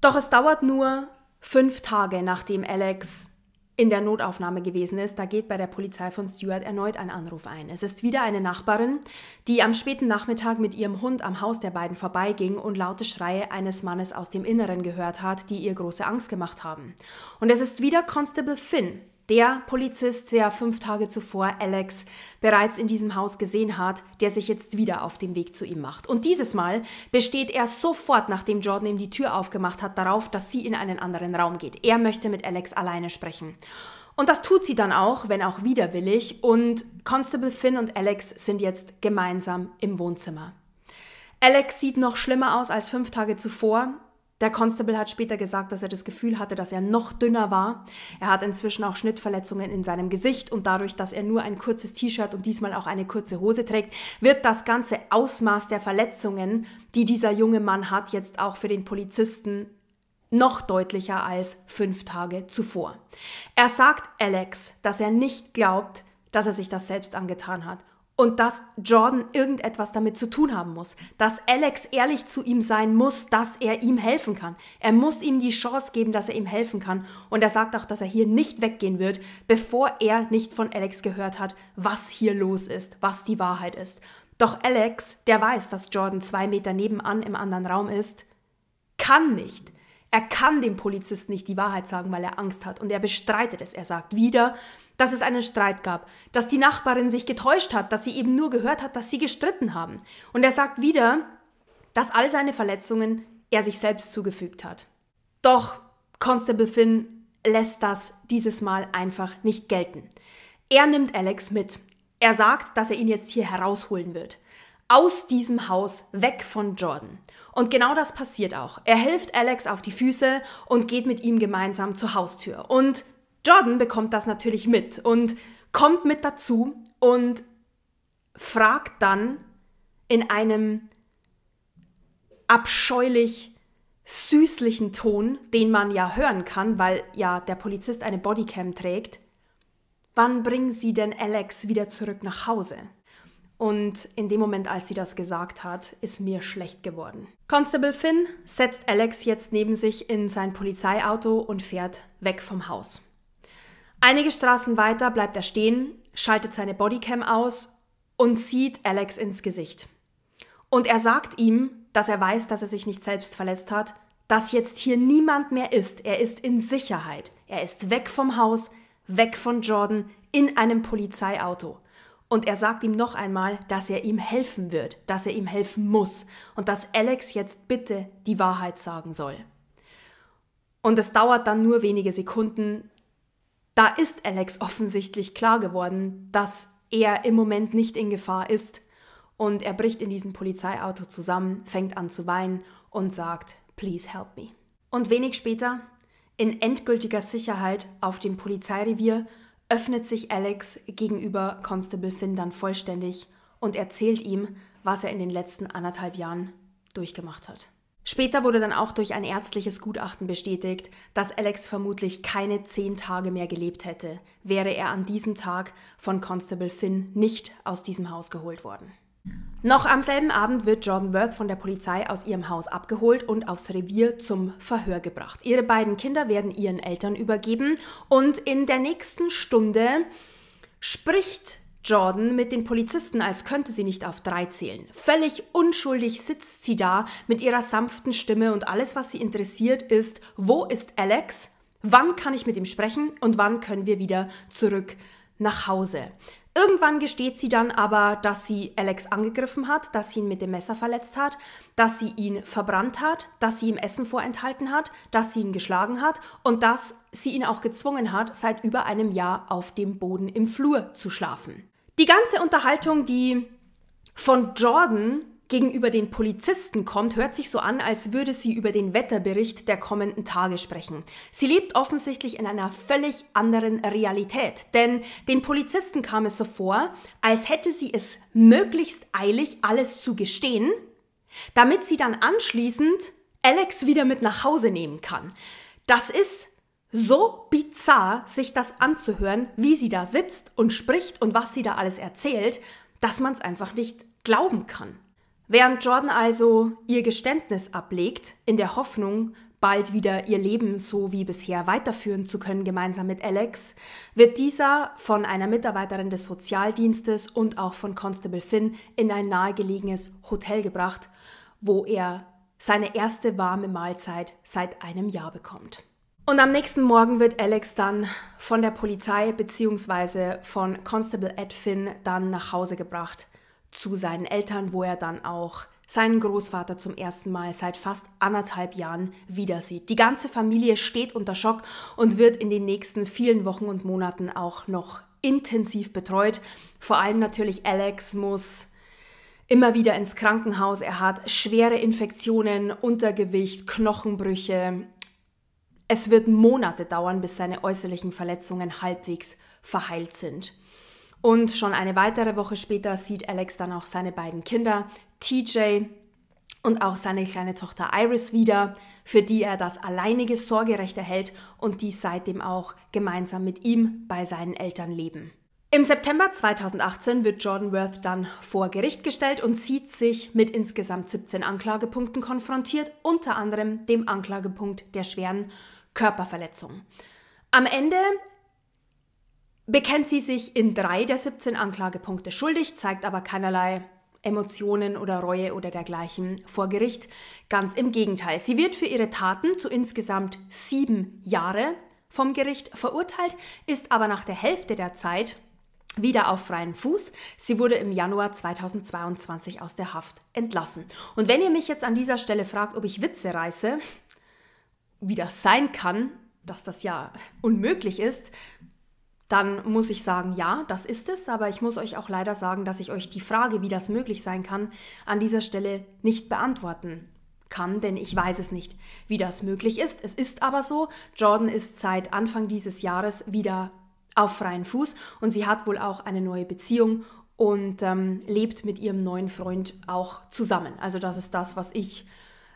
Doch es dauert nur fünf Tage, nachdem Alex in der Notaufnahme gewesen ist, da geht bei der Polizei von Stuart erneut ein Anruf ein. Es ist wieder eine Nachbarin, die am späten Nachmittag mit ihrem Hund am Haus der beiden vorbeiging und laute Schreie eines Mannes aus dem Inneren gehört hat, die ihr große Angst gemacht haben. Und es ist wieder Constable Finn, der Polizist, der fünf Tage zuvor Alex bereits in diesem Haus gesehen hat, der sich jetzt wieder auf den Weg zu ihm macht. Und dieses Mal besteht er sofort, nachdem Jordan ihm die Tür aufgemacht hat, darauf, dass sie in einen anderen Raum geht. Er möchte mit Alex alleine sprechen. Und das tut sie dann auch, wenn auch widerwillig. Und Constable Finn und Alex sind jetzt gemeinsam im Wohnzimmer. Alex sieht noch schlimmer aus als fünf Tage zuvor. Der Constable hat später gesagt, dass er das Gefühl hatte, dass er noch dünner war. Er hat inzwischen auch Schnittverletzungen in seinem Gesicht und dadurch, dass er nur ein kurzes T-Shirt und diesmal auch eine kurze Hose trägt, wird das ganze Ausmaß der Verletzungen, die dieser junge Mann hat, jetzt auch für den Polizisten noch deutlicher als fünf Tage zuvor. Er sagt Alex, dass er nicht glaubt, dass er sich das selbst angetan hat und dass Jordan irgendetwas damit zu tun haben muss, dass Alex ehrlich zu ihm sein muss, dass er ihm helfen kann. Er muss ihm die Chance geben, dass er ihm helfen kann und er sagt auch, dass er hier nicht weggehen wird, bevor er nicht von Alex gehört hat, was hier los ist, was die Wahrheit ist. Doch Alex, der weiß, dass Jordan zwei Meter nebenan im anderen Raum ist, kann nicht. Er kann dem Polizisten nicht die Wahrheit sagen, weil er Angst hat und er bestreitet es. Er sagt wieder, dass es einen Streit gab, dass die Nachbarin sich getäuscht hat, dass sie eben nur gehört hat, dass sie gestritten haben. Und er sagt wieder, dass all seine Verletzungen er sich selbst zugefügt hat. Doch Constable Finn lässt das dieses Mal einfach nicht gelten. Er nimmt Alex mit. Er sagt, dass er ihn jetzt hier herausholen wird. Aus diesem Haus, weg von Jordan. Und genau das passiert auch. Er hilft Alex auf die Füße und geht mit ihm gemeinsam zur Haustür. Und Jordan bekommt das natürlich mit und kommt mit dazu und fragt dann in einem abscheulich süßlichen Ton, den man ja hören kann, weil ja der Polizist eine Bodycam trägt, wann bringen Sie denn Alex wieder zurück nach Hause? Und in dem Moment, als sie das gesagt hat, ist mir schlecht geworden. Constable Finn setzt Alex jetzt neben sich in sein Polizeiauto und fährt weg vom Haus. Einige Straßen weiter bleibt er stehen, schaltet seine Bodycam aus und sieht Alex ins Gesicht. Und er sagt ihm, dass er weiß, dass er sich nicht selbst verletzt hat, dass jetzt hier niemand mehr ist. Er ist in Sicherheit. Er ist weg vom Haus, weg von Jordan, in einem Polizeiauto. Und er sagt ihm noch einmal, dass er ihm helfen wird, dass er ihm helfen muss und dass Alex jetzt bitte die Wahrheit sagen soll. Und es dauert dann nur wenige Sekunden, da ist Alex offensichtlich klar geworden, dass er im Moment nicht in Gefahr ist. Und er bricht in diesem Polizeiauto zusammen, fängt an zu weinen und sagt, Please help me. Und wenig später, in endgültiger Sicherheit auf dem Polizeirevier, öffnet sich Alex gegenüber Constable Finn dann vollständig und erzählt ihm, was er in den letzten anderthalb Jahren durchgemacht hat. Später wurde dann auch durch ein ärztliches Gutachten bestätigt, dass Alex vermutlich keine zehn Tage mehr gelebt hätte, wäre er an diesem Tag von Constable Finn nicht aus diesem Haus geholt worden. Noch am selben Abend wird Jordan Worth von der Polizei aus ihrem Haus abgeholt und aufs Revier zum Verhör gebracht. Ihre beiden Kinder werden ihren Eltern übergeben und in der nächsten Stunde spricht Jordan mit den Polizisten, als könnte sie nicht auf drei zählen. Völlig unschuldig sitzt sie da mit ihrer sanften Stimme und alles, was sie interessiert, ist, wo ist Alex? Wann kann ich mit ihm sprechen und wann können wir wieder zurück nach Hause? Irgendwann gesteht sie dann aber, dass sie Alex angegriffen hat, dass sie ihn mit dem Messer verletzt hat, dass sie ihn verbrannt hat, dass sie ihm Essen vorenthalten hat, dass sie ihn geschlagen hat und dass sie ihn auch gezwungen hat, seit über einem Jahr auf dem Boden im Flur zu schlafen. Die ganze Unterhaltung, die von Jordan gegenüber den Polizisten kommt, hört sich so an, als würde sie über den Wetterbericht der kommenden Tage sprechen. Sie lebt offensichtlich in einer völlig anderen Realität, denn den Polizisten kam es so vor, als hätte sie es möglichst eilig, alles zu gestehen, damit sie dann anschließend Alex wieder mit nach Hause nehmen kann. Das ist so bizarr, sich das anzuhören, wie sie da sitzt und spricht und was sie da alles erzählt, dass man es einfach nicht glauben kann. Während Jordan also ihr Geständnis ablegt, in der Hoffnung, bald wieder ihr Leben so wie bisher weiterführen zu können, gemeinsam mit Alex, wird dieser von einer Mitarbeiterin des Sozialdienstes und auch von Constable Finn in ein nahegelegenes Hotel gebracht, wo er seine erste warme Mahlzeit seit einem Jahr bekommt. Und am nächsten Morgen wird Alex dann von der Polizei bzw. von Constable Ed Finn dann nach Hause gebracht zu seinen Eltern, wo er dann auch seinen Großvater zum ersten Mal seit fast anderthalb Jahren wieder sieht. Die ganze Familie steht unter Schock und wird in den nächsten vielen Wochen und Monaten auch noch intensiv betreut. Vor allem natürlich Alex muss immer wieder ins Krankenhaus. Er hat schwere Infektionen, Untergewicht, Knochenbrüche. Es wird Monate dauern, bis seine äußerlichen Verletzungen halbwegs verheilt sind. Und schon eine weitere Woche später sieht Alex dann auch seine beiden Kinder, TJ und auch seine kleine Tochter Iris wieder, für die er das alleinige Sorgerecht erhält und die seitdem auch gemeinsam mit ihm bei seinen Eltern leben. Im September 2018 wird Jordan Worth dann vor Gericht gestellt und sieht sich mit insgesamt 17 Anklagepunkten konfrontiert, unter anderem dem Anklagepunkt der schweren Körperverletzung. Am Ende bekennt sie sich in drei der 17 Anklagepunkte schuldig, zeigt aber keinerlei Emotionen oder Reue oder dergleichen vor Gericht. Ganz im Gegenteil. Sie wird für ihre Taten zu insgesamt sieben Jahre vom Gericht verurteilt, ist aber nach der Hälfte der Zeit wieder auf freien Fuß. Sie wurde im Januar 2022 aus der Haft entlassen. Und wenn ihr mich jetzt an dieser Stelle fragt, ob ich Witze reiße, wie das sein kann, dass das ja unmöglich ist, dann muss ich sagen, ja, das ist es, aber ich muss euch auch leider sagen, dass ich euch die Frage, wie das möglich sein kann, an dieser Stelle nicht beantworten kann, denn ich weiß es nicht, wie das möglich ist. Es ist aber so, Jordan ist seit Anfang dieses Jahres wieder auf freien Fuß und sie hat wohl auch eine neue Beziehung und ähm, lebt mit ihrem neuen Freund auch zusammen. Also das ist das, was ich äh,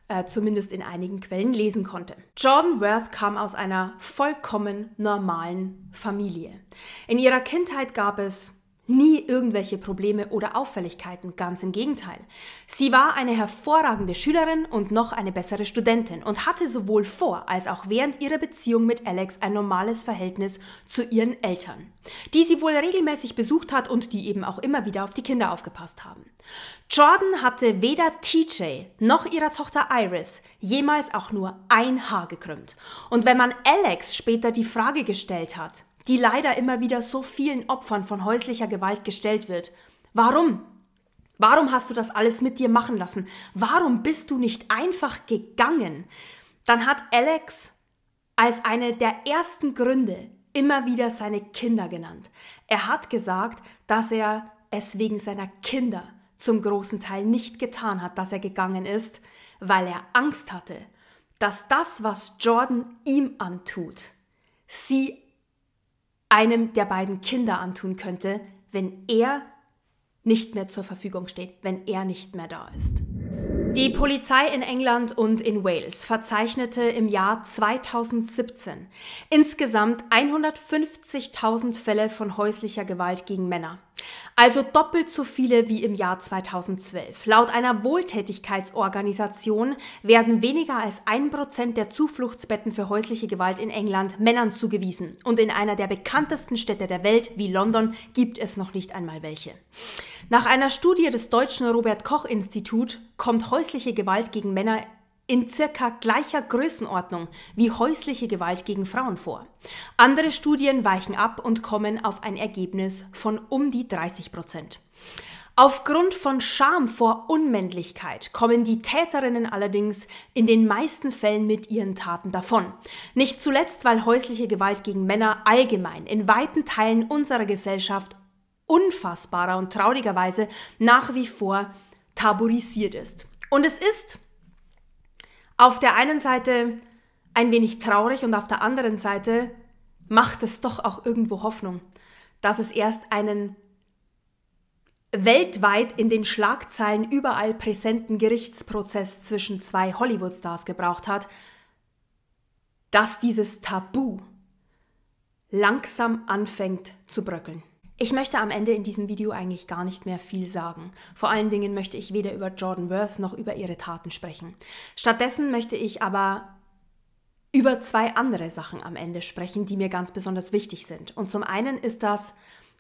äh, zumindest in einigen Quellen lesen konnte. Jordan Worth kam aus einer vollkommen normalen Familie. In ihrer Kindheit gab es nie irgendwelche Probleme oder Auffälligkeiten, ganz im Gegenteil. Sie war eine hervorragende Schülerin und noch eine bessere Studentin und hatte sowohl vor als auch während ihrer Beziehung mit Alex ein normales Verhältnis zu ihren Eltern, die sie wohl regelmäßig besucht hat und die eben auch immer wieder auf die Kinder aufgepasst haben. Jordan hatte weder TJ noch ihrer Tochter Iris jemals auch nur ein Haar gekrümmt. Und wenn man Alex später die Frage gestellt hat, die leider immer wieder so vielen Opfern von häuslicher Gewalt gestellt wird. Warum? Warum hast du das alles mit dir machen lassen? Warum bist du nicht einfach gegangen? Dann hat Alex als eine der ersten Gründe immer wieder seine Kinder genannt. Er hat gesagt, dass er es wegen seiner Kinder zum großen Teil nicht getan hat, dass er gegangen ist, weil er Angst hatte, dass das, was Jordan ihm antut, sie einem der beiden Kinder antun könnte, wenn er nicht mehr zur Verfügung steht, wenn er nicht mehr da ist. Die Polizei in England und in Wales verzeichnete im Jahr 2017 insgesamt 150.000 Fälle von häuslicher Gewalt gegen Männer. Also doppelt so viele wie im Jahr 2012. Laut einer Wohltätigkeitsorganisation werden weniger als ein Prozent der Zufluchtsbetten für häusliche Gewalt in England Männern zugewiesen. Und in einer der bekanntesten Städte der Welt wie London gibt es noch nicht einmal welche. Nach einer Studie des deutschen Robert Koch Institut kommt häusliche Gewalt gegen Männer in circa gleicher Größenordnung wie häusliche Gewalt gegen Frauen vor. Andere Studien weichen ab und kommen auf ein Ergebnis von um die 30 Prozent. Aufgrund von Scham vor Unmännlichkeit kommen die Täterinnen allerdings in den meisten Fällen mit ihren Taten davon. Nicht zuletzt, weil häusliche Gewalt gegen Männer allgemein in weiten Teilen unserer Gesellschaft unfassbarer und traurigerweise nach wie vor tabuisiert ist. Und es ist auf der einen Seite ein wenig traurig und auf der anderen Seite macht es doch auch irgendwo Hoffnung, dass es erst einen weltweit in den Schlagzeilen überall präsenten Gerichtsprozess zwischen zwei Hollywood-Stars gebraucht hat, dass dieses Tabu langsam anfängt zu bröckeln. Ich möchte am Ende in diesem Video eigentlich gar nicht mehr viel sagen. Vor allen Dingen möchte ich weder über Jordan Worth noch über ihre Taten sprechen. Stattdessen möchte ich aber über zwei andere Sachen am Ende sprechen, die mir ganz besonders wichtig sind. Und zum einen ist das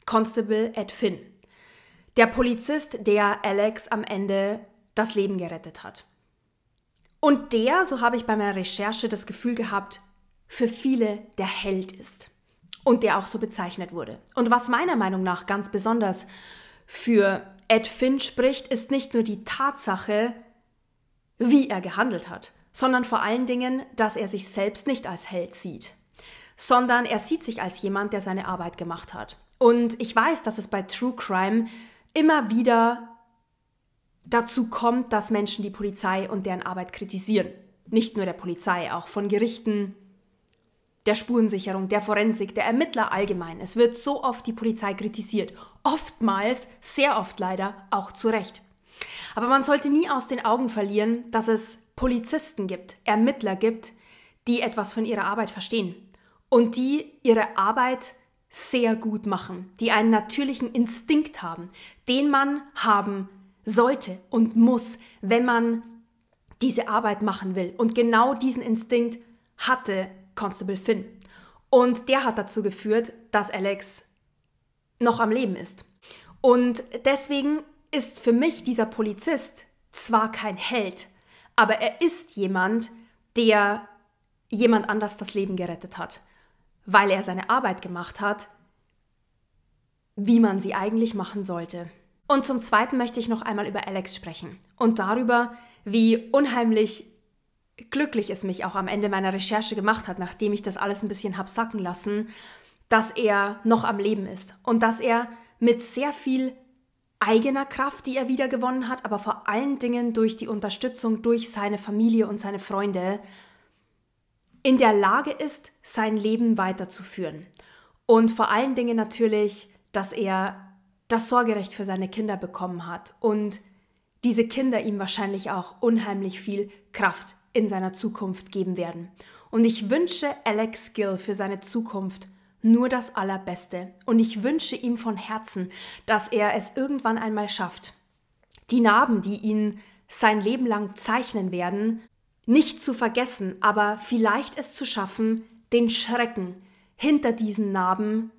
Constable Ed Finn, der Polizist, der Alex am Ende das Leben gerettet hat. Und der, so habe ich bei meiner Recherche das Gefühl gehabt, für viele der Held ist und der auch so bezeichnet wurde. Und was meiner Meinung nach ganz besonders für Ed Finn spricht, ist nicht nur die Tatsache, wie er gehandelt hat, sondern vor allen Dingen, dass er sich selbst nicht als Held sieht, sondern er sieht sich als jemand, der seine Arbeit gemacht hat. Und ich weiß, dass es bei True Crime immer wieder dazu kommt, dass Menschen die Polizei und deren Arbeit kritisieren. Nicht nur der Polizei, auch von Gerichten, der Spurensicherung, der Forensik, der Ermittler allgemein. Es wird so oft die Polizei kritisiert. Oftmals, sehr oft leider, auch zu Recht. Aber man sollte nie aus den Augen verlieren, dass es Polizisten gibt, Ermittler gibt, die etwas von ihrer Arbeit verstehen und die ihre Arbeit sehr gut machen, die einen natürlichen Instinkt haben, den man haben sollte und muss, wenn man diese Arbeit machen will. Und genau diesen Instinkt hatte Constable Finn. Und der hat dazu geführt, dass Alex noch am Leben ist. Und deswegen ist für mich dieser Polizist zwar kein Held, aber er ist jemand, der jemand anders das Leben gerettet hat, weil er seine Arbeit gemacht hat, wie man sie eigentlich machen sollte. Und zum Zweiten möchte ich noch einmal über Alex sprechen und darüber, wie unheimlich glücklich es mich auch am Ende meiner Recherche gemacht hat, nachdem ich das alles ein bisschen hab sacken lassen, dass er noch am Leben ist und dass er mit sehr viel eigener Kraft, die er wieder gewonnen hat, aber vor allen Dingen durch die Unterstützung durch seine Familie und seine Freunde in der Lage ist, sein Leben weiterzuführen. Und vor allen Dingen natürlich, dass er das Sorgerecht für seine Kinder bekommen hat und diese Kinder ihm wahrscheinlich auch unheimlich viel Kraft in seiner Zukunft geben werden. Und ich wünsche Alex Gill für seine Zukunft nur das Allerbeste. Und ich wünsche ihm von Herzen, dass er es irgendwann einmal schafft, die Narben, die ihn sein Leben lang zeichnen werden, nicht zu vergessen, aber vielleicht es zu schaffen, den Schrecken hinter diesen Narben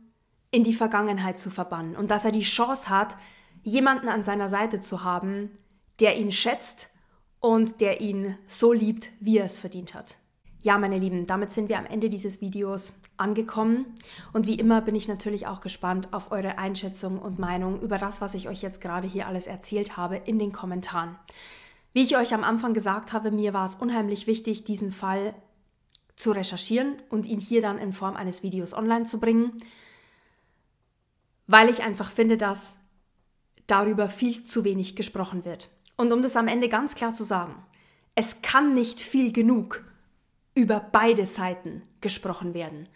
in die Vergangenheit zu verbannen und dass er die Chance hat, jemanden an seiner Seite zu haben, der ihn schätzt und der ihn so liebt, wie er es verdient hat. Ja, meine Lieben, damit sind wir am Ende dieses Videos angekommen und wie immer bin ich natürlich auch gespannt auf eure Einschätzung und Meinung über das, was ich euch jetzt gerade hier alles erzählt habe in den Kommentaren. Wie ich euch am Anfang gesagt habe, mir war es unheimlich wichtig, diesen Fall zu recherchieren und ihn hier dann in Form eines Videos online zu bringen, weil ich einfach finde, dass darüber viel zu wenig gesprochen wird. Und um das am Ende ganz klar zu sagen, es kann nicht viel genug über beide Seiten gesprochen werden.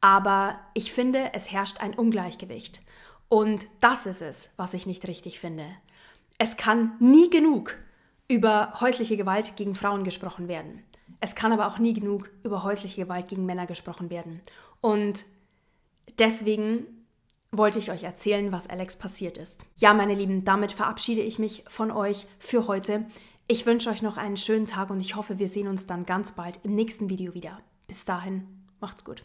Aber ich finde, es herrscht ein Ungleichgewicht. Und das ist es, was ich nicht richtig finde. Es kann nie genug über häusliche Gewalt gegen Frauen gesprochen werden. Es kann aber auch nie genug über häusliche Gewalt gegen Männer gesprochen werden. Und deswegen wollte ich euch erzählen, was Alex passiert ist. Ja, meine Lieben, damit verabschiede ich mich von euch für heute. Ich wünsche euch noch einen schönen Tag und ich hoffe, wir sehen uns dann ganz bald im nächsten Video wieder. Bis dahin, macht's gut.